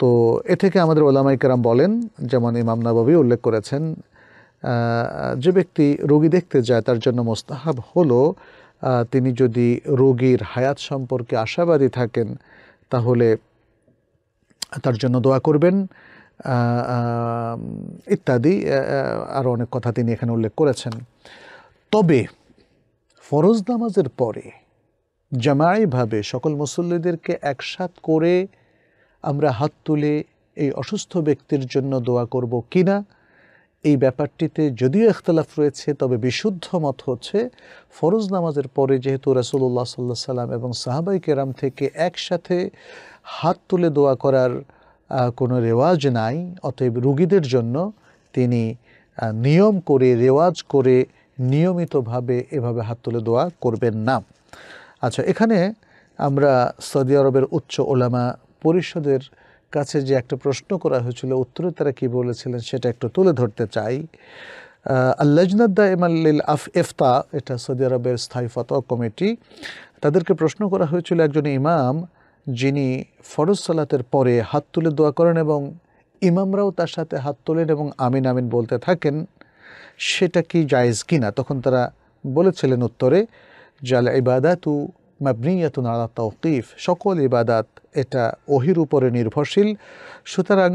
তো এ থেকে আমাদের ওলামাই কেরাম বলেন যেমন ইমাম নবাবি উল্লেখ করেছেন যে ব্যক্তি রোগী দেখতে যায় তার জন্য মোস্তাহাব হলো তিনি যদি রোগীর হায়াত সম্পর্কে আশাবাদী থাকেন তাহলে তার জন্য দোয়া করবেন ইত্যাদি আরও অনেক কথা তিনি এখানে উল্লেখ করেছেন তবে ফরজ নামাজের পরে জামাইভাবে সকল মুসল্লিদেরকে একসাথ করে আমরা হাত তুলে এই অসুস্থ ব্যক্তির জন্য দোয়া করব কি না এই ব্যাপারটিতে যদিও এখতলাফ রয়েছে তবে বিশুদ্ধ মত হচ্ছে ফরজ নামাজের পরে যেহেতু রাসুল্লাহ সাল্লাহ সাল্লাম এবং সাহাবাই কেরাম থেকে একসাথে হাত তুলে দোয়া করার কোনো রেওয়াজ নাই অতএব রুগীদের জন্য তিনি নিয়ম করে রেওয়াজ করে নিয়মিতভাবে এভাবে হাত তুলে দোয়া করবেন না আচ্ছা এখানে আমরা সৌদি আরবের উচ্চ ওলামা পরিষদের কাছে যে একটা প্রশ্ন করা হয়েছিল উত্তরে তারা কি বলেছিলেন সেটা একটু তুলে ধরতে চাই আল্লাজনাদ দাইমাল্লিল আফ এফতা এটা সৌদি আরবের স্থায়ী ফতোয়া কমিটি তাদেরকে প্রশ্ন করা হয়েছিল একজন ইমাম যিনি ফরজ সালাতের পরে হাত তুলে দোয়া করেন এবং ইমামরাও তার সাথে হাত তোলেন এবং আমিন আমিন বলতে থাকেন সেটা কি জায়জ কিনা তখন তারা বলেছিলেন উত্তরে যাল ইবাদাতু মাবনিয়াতুন আলা তৌকিফ সকল ইবাদাত এটা ওহির উপরে নির্ভরশীল সুতরাং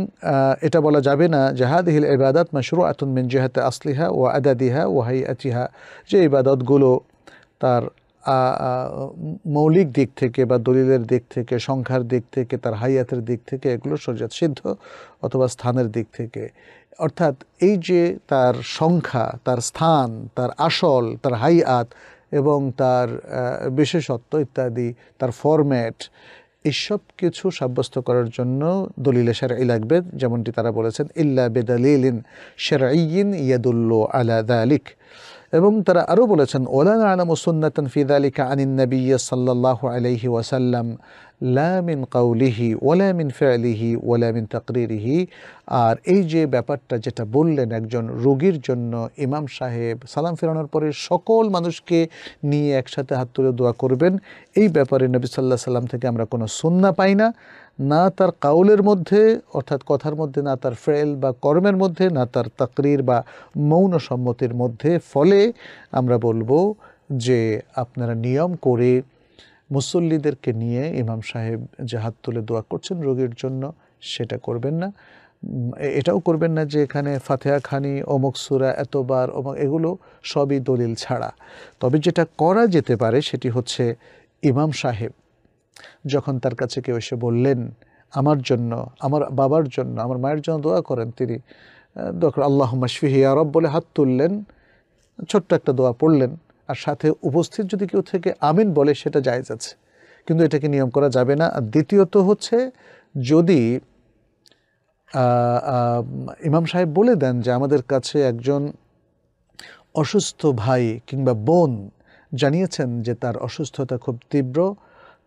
এটা বলা যাবে না জাহাদিহিল ইবাদাত শুরু আতুন মিন জেহাতে আসলিহা ও আদাদিহা ও হাই আচিহা যে ইবাদতগুলো তার মৌলিক দিক থেকে বা দলিলের দিক থেকে সংখ্যার দিক থেকে তার হাইয়াতের দিক থেকে এগুলো সজাত সিদ্ধ অথবা স্থানের দিক থেকে অর্থাৎ এই যে তার সংখ্যা তার স্থান তার আসল তার হাইয়াত এবং তার বিশেষত্ব ইত্যাদি তার ফরম্যাট এইসব কিছু সাব্যস্ত করার জন্য দলিলে সেরাই লাগবে যেমনটি তারা বলেছেন ইল্লা বেদালিল সেরাইন ইয়াদুল্লো আলা দালিক এবং তারা আরও বলেছেন ওলান আলম সুন্নাতন ফিদালিকা আনিন নবী সাল্লাহ আলহি ওয়াসাল্লাম লামিন কাউলিহি ওলামিন ফেয়ালিহি ওলামিন তকরিরিহি আর এই যে ব্যাপারটা যেটা বললেন একজন রোগীর জন্য ইমাম সাহেব সালাম ফেরানোর পরে সকল মানুষকে নিয়ে একসাথে হাত তুলে দোয়া করবেন এই ব্যাপারে নবী সাল্লাহ সাল্লাম থেকে আমরা কোনো সুন্না পাই না না তার কাউলের মধ্যে অর্থাৎ কথার মধ্যে না তার ফ্রেল বা কর্মের মধ্যে না তার তাকরির বা মৌন সম্মতির মধ্যে ফলে আমরা বলবো যে আপনারা নিয়ম করে মুসল্লিদেরকে নিয়ে ইমাম সাহেব যে হাত তুলে দোয়া করছেন রোগীর জন্য সেটা করবেন না এটাও করবেন না যে এখানে ফাতেহা খানি অমুক সুরা এতবার অমুক এগুলো সবই দলিল ছাড়া তবে যেটা করা যেতে পারে সেটি হচ্ছে ইমাম সাহেব যখন তার কাছে কেউ এসে বললেন আমার জন্য আমার বাবার জন্য আমার মায়ের জন্য দোয়া করেন তিনি ডক্টর আল্লাহ মাসফিহি আরব বলে হাত তুললেন ছোট্ট একটা দোয়া পড়লেন আর সাথে উপস্থিত যদি কেউ থেকে আমিন বলে সেটা জায়জ আছে কিন্তু এটাকে নিয়ম করা যাবে না আর দ্বিতীয়ত হচ্ছে যদি ইমাম সাহেব বলে দেন যে আমাদের কাছে একজন অসুস্থ ভাই কিংবা বোন জানিয়েছেন যে তার অসুস্থতা খুব তীব্র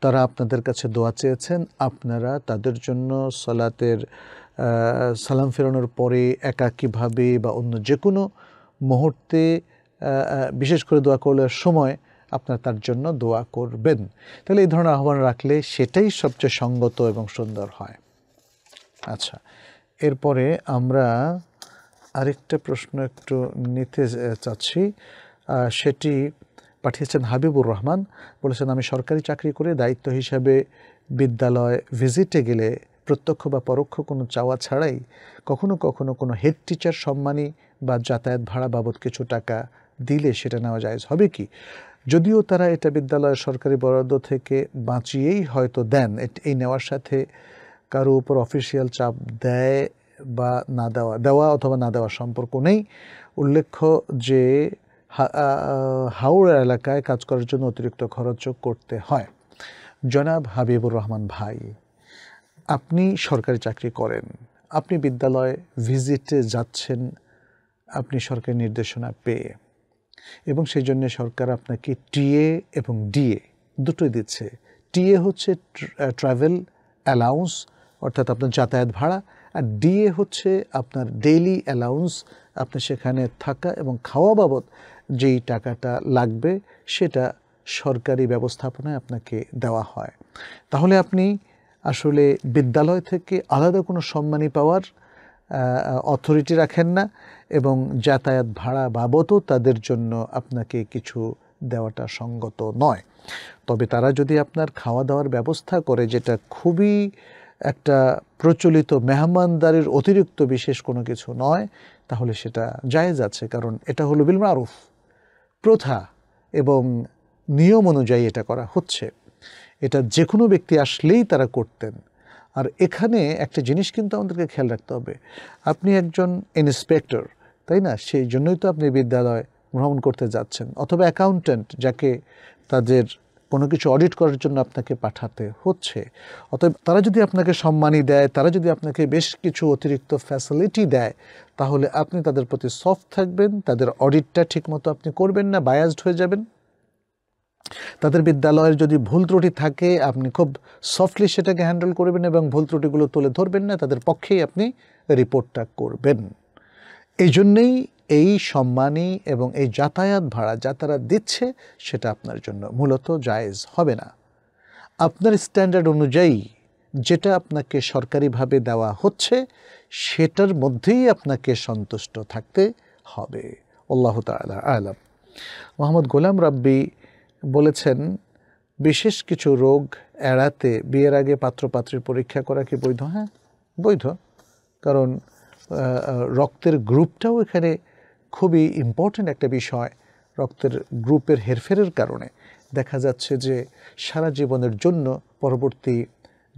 তারা আপনাদের কাছে দোয়া চেয়েছেন আপনারা তাদের জন্য সালাতের সালাম ফেরানোর পরে একাকীভাবে বা অন্য যে কোনো মুহূর্তে বিশেষ করে দোয়া করলে সময় আপনারা তার জন্য দোয়া করবেন তাহলে এই ধরনের আহ্বান রাখলে সেটাই সবচেয়ে সঙ্গত এবং সুন্দর হয় আচ্ছা এরপরে আমরা আরেকটা প্রশ্ন একটু নিতে চাচ্ছি সেটি পাঠিয়েছেন হাবিবুর রহমান বলেছেন আমি সরকারি চাকরি করে দায়িত্ব হিসাবে বিদ্যালয় ভিজিটে গেলে প্রত্যক্ষ বা পরোক্ষ কোনো চাওয়া ছাড়াই কখনো কখনো কোনো হেড টিচার সম্মানী বা যাতায়াত ভাড়া বাবদ কিছু টাকা দিলে সেটা নেওয়া যায় হবে কি যদিও তারা এটা বিদ্যালয়ের সরকারি বরাদ্দ থেকে বাঁচিয়েই হয়তো দেন এই নেওয়ার সাথে কারো উপর অফিসিয়াল চাপ দেয় বা না দেওয়া দেওয়া অথবা না দেওয়ার সম্পর্ক নেই উল্লেখ্য যে হাওড়া এলাকায় কাজ করার জন্য অতিরিক্ত খরচ করতে হয় জনাব হাবিবুর রহমান ভাই আপনি সরকারি চাকরি করেন আপনি বিদ্যালয়ে ভিজিটে যাচ্ছেন আপনি সরকারি নির্দেশনা পেয়ে এবং সেই জন্য সরকার আপনাকে টিএ এবং ডিএ দুটোই দিচ্ছে টিএ হচ্ছে ট্রাভেল অ্যালাউন্স অর্থাৎ আপনার যাতায়াত ভাড়া আর ডিএ হচ্ছে আপনার ডেইলি অ্যালাউন্স আপনি সেখানে থাকা এবং খাওয়া বাবদ যেই টাকাটা লাগবে সেটা সরকারি ব্যবস্থাপনায় আপনাকে দেওয়া হয় তাহলে আপনি আসলে বিদ্যালয় থেকে আলাদা কোনো সম্মানী পাওয়ার অথরিটি রাখেন না এবং যাতায়াত ভাড়া বাবদও তাদের জন্য আপনাকে কিছু দেওয়াটা সঙ্গত নয় তবে তারা যদি আপনার খাওয়া দাওয়ার ব্যবস্থা করে যেটা খুবই একটা প্রচলিত মেহমানদারির অতিরিক্ত বিশেষ কোনো কিছু নয় তাহলে সেটা জায়েজ আছে কারণ এটা হলো বিল মারুফ প্রথা এবং নিয়ম অনুযায়ী এটা করা হচ্ছে এটা যে কোনো ব্যক্তি আসলেই তারা করতেন আর এখানে একটা জিনিস কিন্তু আমাদেরকে খেয়াল রাখতে হবে আপনি একজন ইন্সপেক্টর তাই না সেই জন্যই তো আপনি বিদ্যালয় ভ্রমণ করতে যাচ্ছেন অথবা অ্যাকাউন্ট্যান্ট যাকে তাদের কোনো কিছু অডিট করার জন্য আপনাকে পাঠাতে হচ্ছে অতএব তারা যদি আপনাকে সম্মানই দেয় তারা যদি আপনাকে বেশ কিছু অতিরিক্ত ফ্যাসিলিটি দেয় তাহলে আপনি তাদের প্রতি সফট থাকবেন তাদের অডিটটা ঠিকমতো আপনি করবেন না বায়াসড হয়ে যাবেন তাদের বিদ্যালয়ের যদি ভুল ত্রুটি থাকে আপনি খুব সফটলি সেটাকে হ্যান্ডেল করবেন এবং ভুল ত্রুটিগুলো তুলে ধরবেন না তাদের পক্ষেই আপনি রিপোর্টটা করবেন এই জন্যেই এই সম্মানী এবং এই যাতায়াত ভাড়া যা তারা দিচ্ছে সেটা আপনার জন্য মূলত জায়েজ হবে না আপনার স্ট্যান্ডার্ড অনুযায়ী যেটা আপনাকে সরকারিভাবে দেওয়া হচ্ছে সেটার মধ্যেই আপনাকে সন্তুষ্ট থাকতে হবে আল্লাহ তালা আলাম মোহাম্মদ গোলাম রাব্বি বলেছেন বিশেষ কিছু রোগ এড়াতে বিয়ের আগে পাত্রপাত্রীর পরীক্ষা করা কি বৈধ হ্যাঁ বৈধ কারণ রক্তের গ্রুপটাও এখানে খুবই ইম্পর্ট্যান্ট একটা বিষয় রক্তের গ্রুপের হেরফেরের কারণে দেখা যাচ্ছে যে সারা জীবনের জন্য পরবর্তী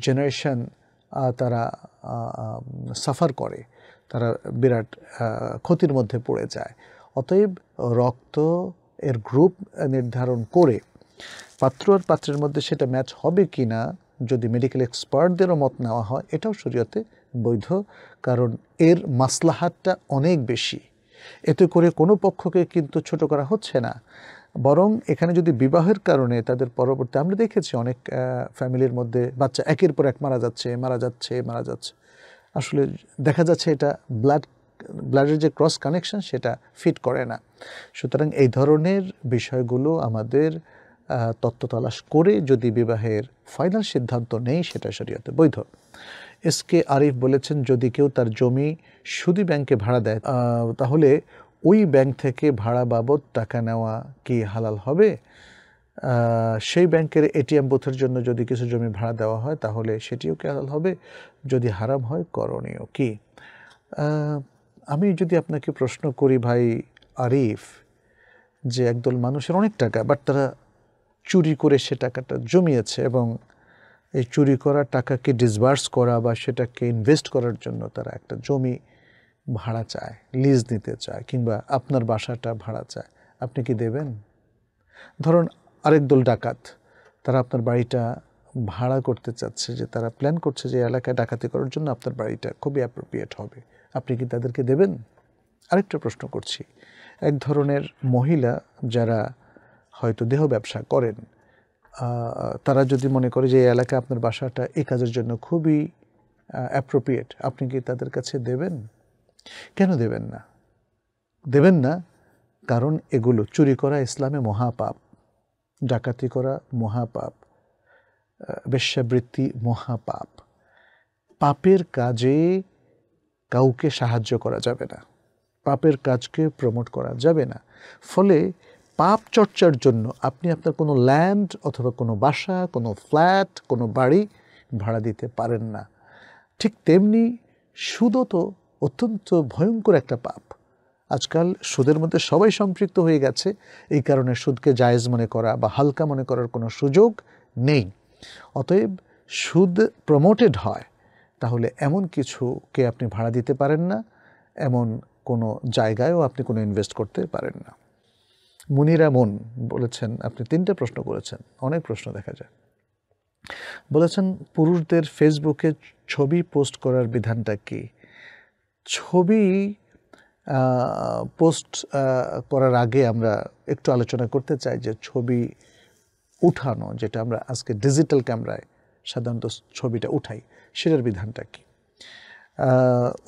জেনারেশন তারা সাফার করে তারা বিরাট ক্ষতির মধ্যে পড়ে যায় অতএব রক্ত এর গ্রুপ নির্ধারণ করে পাত্র আর পাত্রের মধ্যে সেটা ম্যাচ হবে কি না যদি মেডিকেল এক্সপার্টদেরও মত নেওয়া হয় এটাও শরীয়তে বৈধ কারণ এর মাসলাহাতটা অনেক বেশি এতে করে কোনো পক্ষকে কিন্তু ছোট করা হচ্ছে না বরং এখানে যদি বিবাহের কারণে তাদের পরবর্তী আমরা দেখেছি অনেক ফ্যামিলির মধ্যে বাচ্চা একের পর এক মারা যাচ্ছে মারা যাচ্ছে মারা যাচ্ছে আসলে দেখা যাচ্ছে এটা ব্লাড ব্লাডের যে ক্রস কানেকশন সেটা ফিট করে না সুতরাং এই ধরনের বিষয়গুলো আমাদের তত্ত্ব তলাশ করে যদি বিবাহের ফাইনাল সিদ্ধান্ত নেই সেটা শরীয়তে বৈধ এস কে আরিফ বলেছেন যদি কেউ তার জমি সুদি ব্যাংকে ভাড়া দেয় তাহলে ওই ব্যাংক থেকে ভাড়া বাবদ টাকা নেওয়া কি হালাল হবে সেই ব্যাংকের এটিএম বুথের জন্য যদি কিছু জমি ভাড়া দেওয়া হয় তাহলে সেটিও কি হালাল হবে যদি হারাম হয় করণীয় কি আমি যদি আপনাকে প্রশ্ন করি ভাই আরিফ যে একদল মানুষের অনেক টাকা বাট তারা চুরি করে সে টাকাটা জমিয়েছে এবং এই চুরি করা টাকাকে ডিসবার্স করা বা সেটাকে ইনভেস্ট করার জন্য তারা একটা জমি ভাড়া চায় লিজ নিতে চায় কিংবা আপনার বাসাটা ভাড়া চায় আপনি কি দেবেন ধরুন আরেক দল ডাকাত তারা আপনার বাড়িটা ভাড়া করতে চাচ্ছে যে তারা প্ল্যান করছে যে এলাকায় ডাকাতি করার জন্য আপনার বাড়িটা খুবই অ্যাপ্রোপ্রিয়েট হবে আপনি কি তাদেরকে দেবেন আরেকটা প্রশ্ন করছি এক ধরনের মহিলা যারা হয়তো দেহ ব্যবসা করেন তারা যদি মনে করে যে এই এলাকায় আপনার বাসাটা এ কাজের জন্য খুবই অ্যাপ্রোপ্রিয়েট আপনি কি তাদের কাছে দেবেন কেন দেবেন না দেবেন না কারণ এগুলো চুরি করা ইসলামে মহাপাপ ডাকাতি করা মহাপাপ বেশ্যাবৃত্তি মহাপাপ পাপের কাজে কাউকে সাহায্য করা যাবে না পাপের কাজকে প্রমোট করা যাবে না ফলে পাপ চর্চার জন্য আপনি আপনার কোনো ল্যান্ড অথবা কোনো বাসা কোনো ফ্ল্যাট কোনো বাড়ি ভাড়া দিতে পারেন না ঠিক তেমনি সুদও তো অত্যন্ত ভয়ঙ্কর একটা পাপ আজকাল সুদের মধ্যে সবাই সম্পৃক্ত হয়ে গেছে এই কারণে সুদকে জায়েজ মনে করা বা হালকা মনে করার কোনো সুযোগ নেই অতএব সুদ প্রমোটেড হয় তাহলে এমন কিছুকে আপনি ভাড়া দিতে পারেন না এমন কোনো জায়গায়ও আপনি কোনো ইনভেস্ট করতে পারেন না মুনিরা মন বলেছেন আপনি তিনটে প্রশ্ন করেছেন অনেক প্রশ্ন দেখা যায় বলেছেন পুরুষদের ফেসবুকে ছবি পোস্ট করার বিধানটা কি ছবি পোস্ট করার আগে আমরা একটু আলোচনা করতে চাই যে ছবি উঠানো যেটা আমরা আজকে ডিজিটাল ক্যামেরায় সাধারণত ছবিটা উঠাই সেটার বিধানটা কি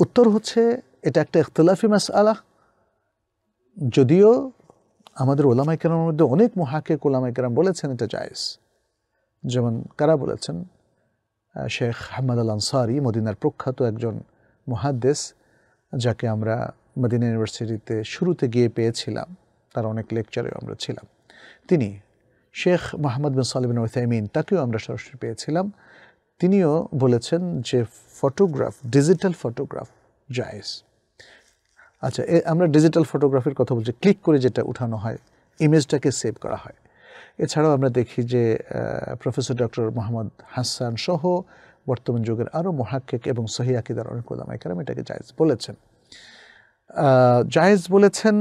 উত্তর হচ্ছে এটা একটা ইখতলাফি মাস আলা যদিও আমাদের কেরামের মধ্যে অনেক মহাকেক কেরাম বলেছেন এটা জায়েজ যেমন কারা বলেছেন শেখ আহমদ আল আনসারি মদিনার প্রখ্যাত একজন মহাদ্দেশ যাকে আমরা মদিনা ইউনিভার্সিটিতে শুরুতে গিয়ে পেয়েছিলাম তার অনেক লেকচারেও আমরা ছিলাম তিনি শেখ মোহাম্মদ বিন সালিবিন ওসাইমিন তাকেও আমরা সরাসরি পেয়েছিলাম তিনিও বলেছেন যে ফটোগ্রাফ ডিজিটাল ফটোগ্রাফ জায়েজ আচ্ছা আমরা ডিজিটাল ফটোগ্রাফির কথা বলছি ক্লিক করে যেটা উঠানো হয় ইমেজটাকে সেভ করা হয় এছাড়াও আমরা দেখি যে প্রফেসর ডক্টর মোহাম্মদ হাসান সহ বর্তমান যুগের আরও মহাক্ষেক এবং সহি আকিদার অনেক ওলামাইকারাম এটাকে জায়েজ বলেছেন জায়েজ বলেছেন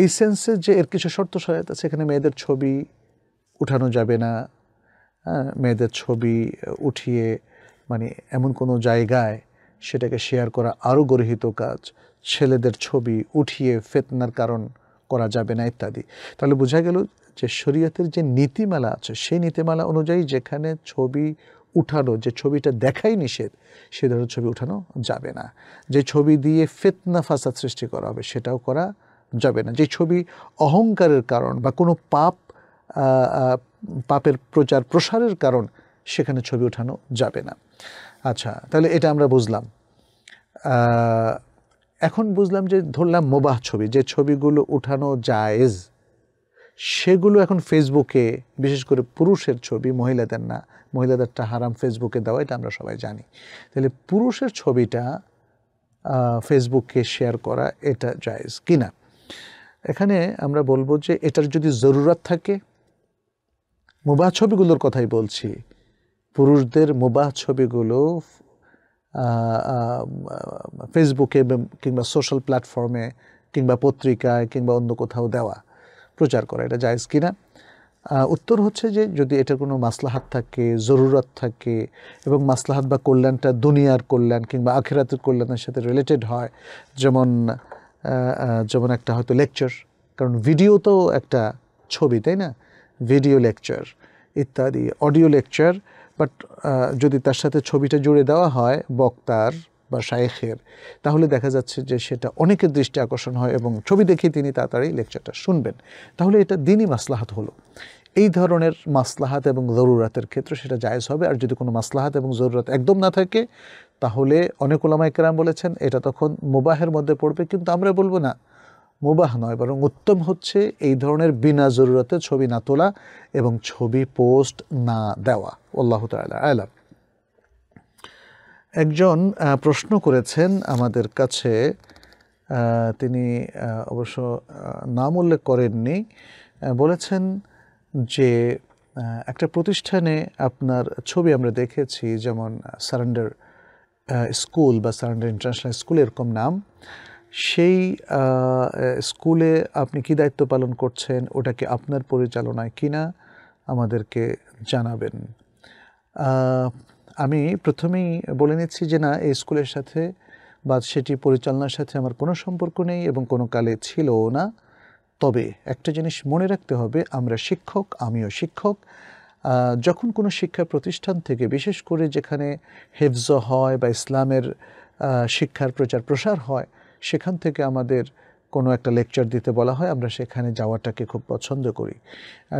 এই সেন্সে যে এর কিছু শর্ত সহায়ত আছে এখানে মেয়েদের ছবি উঠানো যাবে না হ্যাঁ, মেয়েদের ছবি উঠিয়ে মানে এমন কোনো জায়গায় সেটাকে শেয়ার করা আরও গরহিত কাজ ছেলেদের ছবি উঠিয়ে ফেতনার কারণ করা যাবে না ইত্যাদি তাহলে বোঝা গেল যে শরীয়তের যে নীতিমালা আছে সেই নীতিমালা অনুযায়ী যেখানে ছবি উঠানো যে ছবিটা দেখাই নিষেধ সে ধরনের ছবি উঠানো যাবে না যে ছবি দিয়ে ফেতনা ফাসাদ সৃষ্টি করা হবে সেটাও করা যাবে না যে ছবি অহংকারের কারণ বা কোনো পাপ পাপের প্রচার প্রসারের কারণ সেখানে ছবি উঠানো যাবে না আচ্ছা তাহলে এটা আমরা বুঝলাম এখন বুঝলাম যে ধরলাম মোবাহ ছবি যে ছবিগুলো উঠানো জায়েজ সেগুলো এখন ফেসবুকে বিশেষ করে পুরুষের ছবি মহিলাদের না মহিলাদেরটা হারাম ফেসবুকে দেওয়া এটা আমরা সবাই জানি তাহলে পুরুষের ছবিটা ফেসবুকে শেয়ার করা এটা জায়েজ কি না এখানে আমরা বলবো যে এটার যদি জরুরত থাকে মোবাহ ছবিগুলোর কথাই বলছি পুরুষদের মোবাহ ছবিগুলো ফেসবুকে কিংবা সোশ্যাল প্ল্যাটফর্মে কিংবা পত্রিকায় কিংবা অন্য কোথাও দেওয়া প্রচার করা এটা জায়জ কিনা উত্তর হচ্ছে যে যদি এটা কোনো মাসলাহাত থাকে জরুরত থাকে এবং মাসলাহাত বা কল্যাণটা দুনিয়ার কল্যাণ কিংবা আখেরাতের কল্যাণের সাথে রিলেটেড হয় যেমন যেমন একটা হয়তো লেকচার কারণ ভিডিও তো একটা ছবি তাই না ভিডিও লেকচার ইত্যাদি অডিও লেকচার বাট যদি তার সাথে ছবিটা জুড়ে দেওয়া হয় বক্তার বা শায়েখের তাহলে দেখা যাচ্ছে যে সেটা অনেকের দৃষ্টি আকর্ষণ হয় এবং ছবি দেখে তিনি তাড়াতাড়ি লেকচারটা শুনবেন তাহলে এটা দিনই মাসলাহাত হলো এই ধরনের মাসলাহাত এবং জরুরাতের ক্ষেত্রে সেটা জায়জ হবে আর যদি কোনো মাসলাহাত এবং জরুরাত একদম না থাকে তাহলে অনেক ওলামায় কেরাম বলেছেন এটা তখন মোবাহের মধ্যে পড়বে কিন্তু আমরা বলবো না মুবাহ নয় বরং উত্তম হচ্ছে এই ধরনের বিনা জরুরতে ছবি না তোলা এবং ছবি পোস্ট না দেওয়া আল্লাহ তালা আলাম একজন প্রশ্ন করেছেন আমাদের কাছে তিনি অবশ্য নাম উল্লেখ করেননি বলেছেন যে একটা প্রতিষ্ঠানে আপনার ছবি আমরা দেখেছি যেমন সারেন্ডার স্কুল বা সারেন্ডার ইন্টারন্যাশনাল স্কুল এরকম নাম সেই স্কুলে আপনি কি দায়িত্ব পালন করছেন ওটাকে আপনার পরিচালনায় কিনা আমাদেরকে জানাবেন আমি প্রথমেই বলে নিচ্ছি যে না এই স্কুলের সাথে বা সেটি পরিচালনার সাথে আমার কোনো সম্পর্ক নেই এবং কোনো কালে ছিলও না তবে একটা জিনিস মনে রাখতে হবে আমরা শিক্ষক আমিও শিক্ষক যখন কোনো শিক্ষা প্রতিষ্ঠান থেকে বিশেষ করে যেখানে হেফজ হয় বা ইসলামের শিক্ষার প্রচার প্রসার হয় সেখান থেকে আমাদের কোনো একটা লেকচার দিতে বলা হয় আমরা সেখানে যাওয়াটাকে খুব পছন্দ করি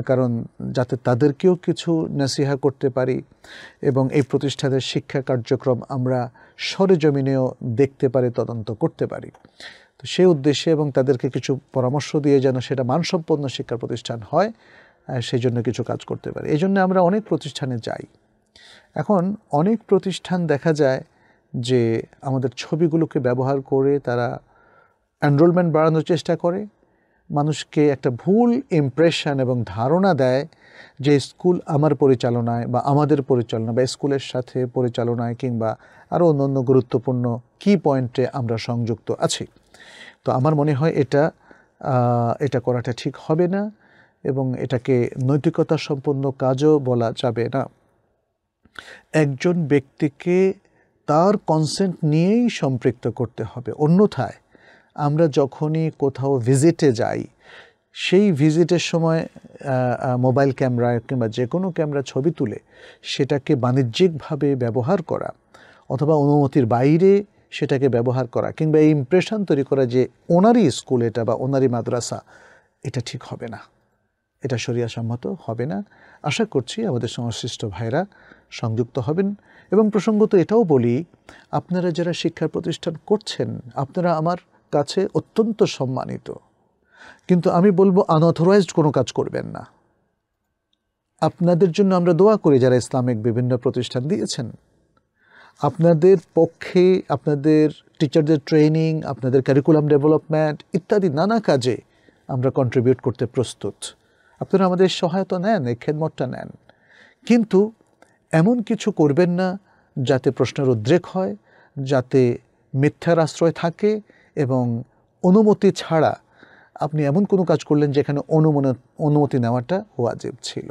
কারণ যাতে তাদেরকেও কিছু নাসিহা করতে পারি এবং এই প্রতিষ্ঠানের শিক্ষা কার্যক্রম আমরা সরেজমিনেও দেখতে পারি তদন্ত করতে পারি তো সেই উদ্দেশ্যে এবং তাদেরকে কিছু পরামর্শ দিয়ে যেন সেটা মানসম্পন্ন শিক্ষা প্রতিষ্ঠান হয় সেই জন্য কিছু কাজ করতে পারি এই জন্য আমরা অনেক প্রতিষ্ঠানে যাই এখন অনেক প্রতিষ্ঠান দেখা যায় যে আমাদের ছবিগুলোকে ব্যবহার করে তারা এনরোলমেন্ট বাড়ানোর চেষ্টা করে মানুষকে একটা ভুল ইমপ্রেশন এবং ধারণা দেয় যে স্কুল আমার পরিচালনায় বা আমাদের পরিচালনা বা স্কুলের সাথে পরিচালনায় কিংবা আরও অন্য গুরুত্বপূর্ণ কি পয়েন্টে আমরা সংযুক্ত আছি তো আমার মনে হয় এটা এটা করাটা ঠিক হবে না এবং এটাকে নৈতিকতা সম্পন্ন কাজও বলা যাবে না একজন ব্যক্তিকে তার কনসেন্ট নিয়েই সম্পৃক্ত করতে হবে অন্যথায় আমরা যখনই কোথাও ভিজিটে যাই সেই ভিজিটের সময় মোবাইল ক্যামেরা কিংবা যে কোনো ক্যামেরা ছবি তুলে সেটাকে বাণিজ্যিকভাবে ব্যবহার করা অথবা অনুমতির বাইরে সেটাকে ব্যবহার করা কিংবা এই ইমপ্রেশন তৈরি করা যে ওনারই স্কুল এটা বা ওনারই মাদ্রাসা এটা ঠিক হবে না এটা সরিয়াসম্মত হবে না আশা করছি আমাদের সংশ্লিষ্ট ভাইরা সংযুক্ত হবেন এবং প্রসঙ্গত এটাও বলি আপনারা যারা শিক্ষা প্রতিষ্ঠান করছেন আপনারা আমার কাছে অত্যন্ত সম্মানিত কিন্তু আমি বলবো আনঅথরাইজড কোনো কাজ করবেন না আপনাদের জন্য আমরা দোয়া করি যারা ইসলামিক বিভিন্ন প্রতিষ্ঠান দিয়েছেন আপনাদের পক্ষে আপনাদের টিচারদের ট্রেনিং আপনাদের ক্যারিকুলাম ডেভেলপমেন্ট ইত্যাদি নানা কাজে আমরা কন্ট্রিবিউট করতে প্রস্তুত আপনারা আমাদের সহায়তা নেন এই খেদমতটা নেন কিন্তু এমন কিছু করবেন না যাতে প্রশ্নের উদ্রেক হয় যাতে মিথ্যার আশ্রয় থাকে এবং অনুমতি ছাড়া আপনি এমন কোনো কাজ করলেন যেখানে অনুমোদন অনুমতি নেওয়াটা ওয়াজিব ছিল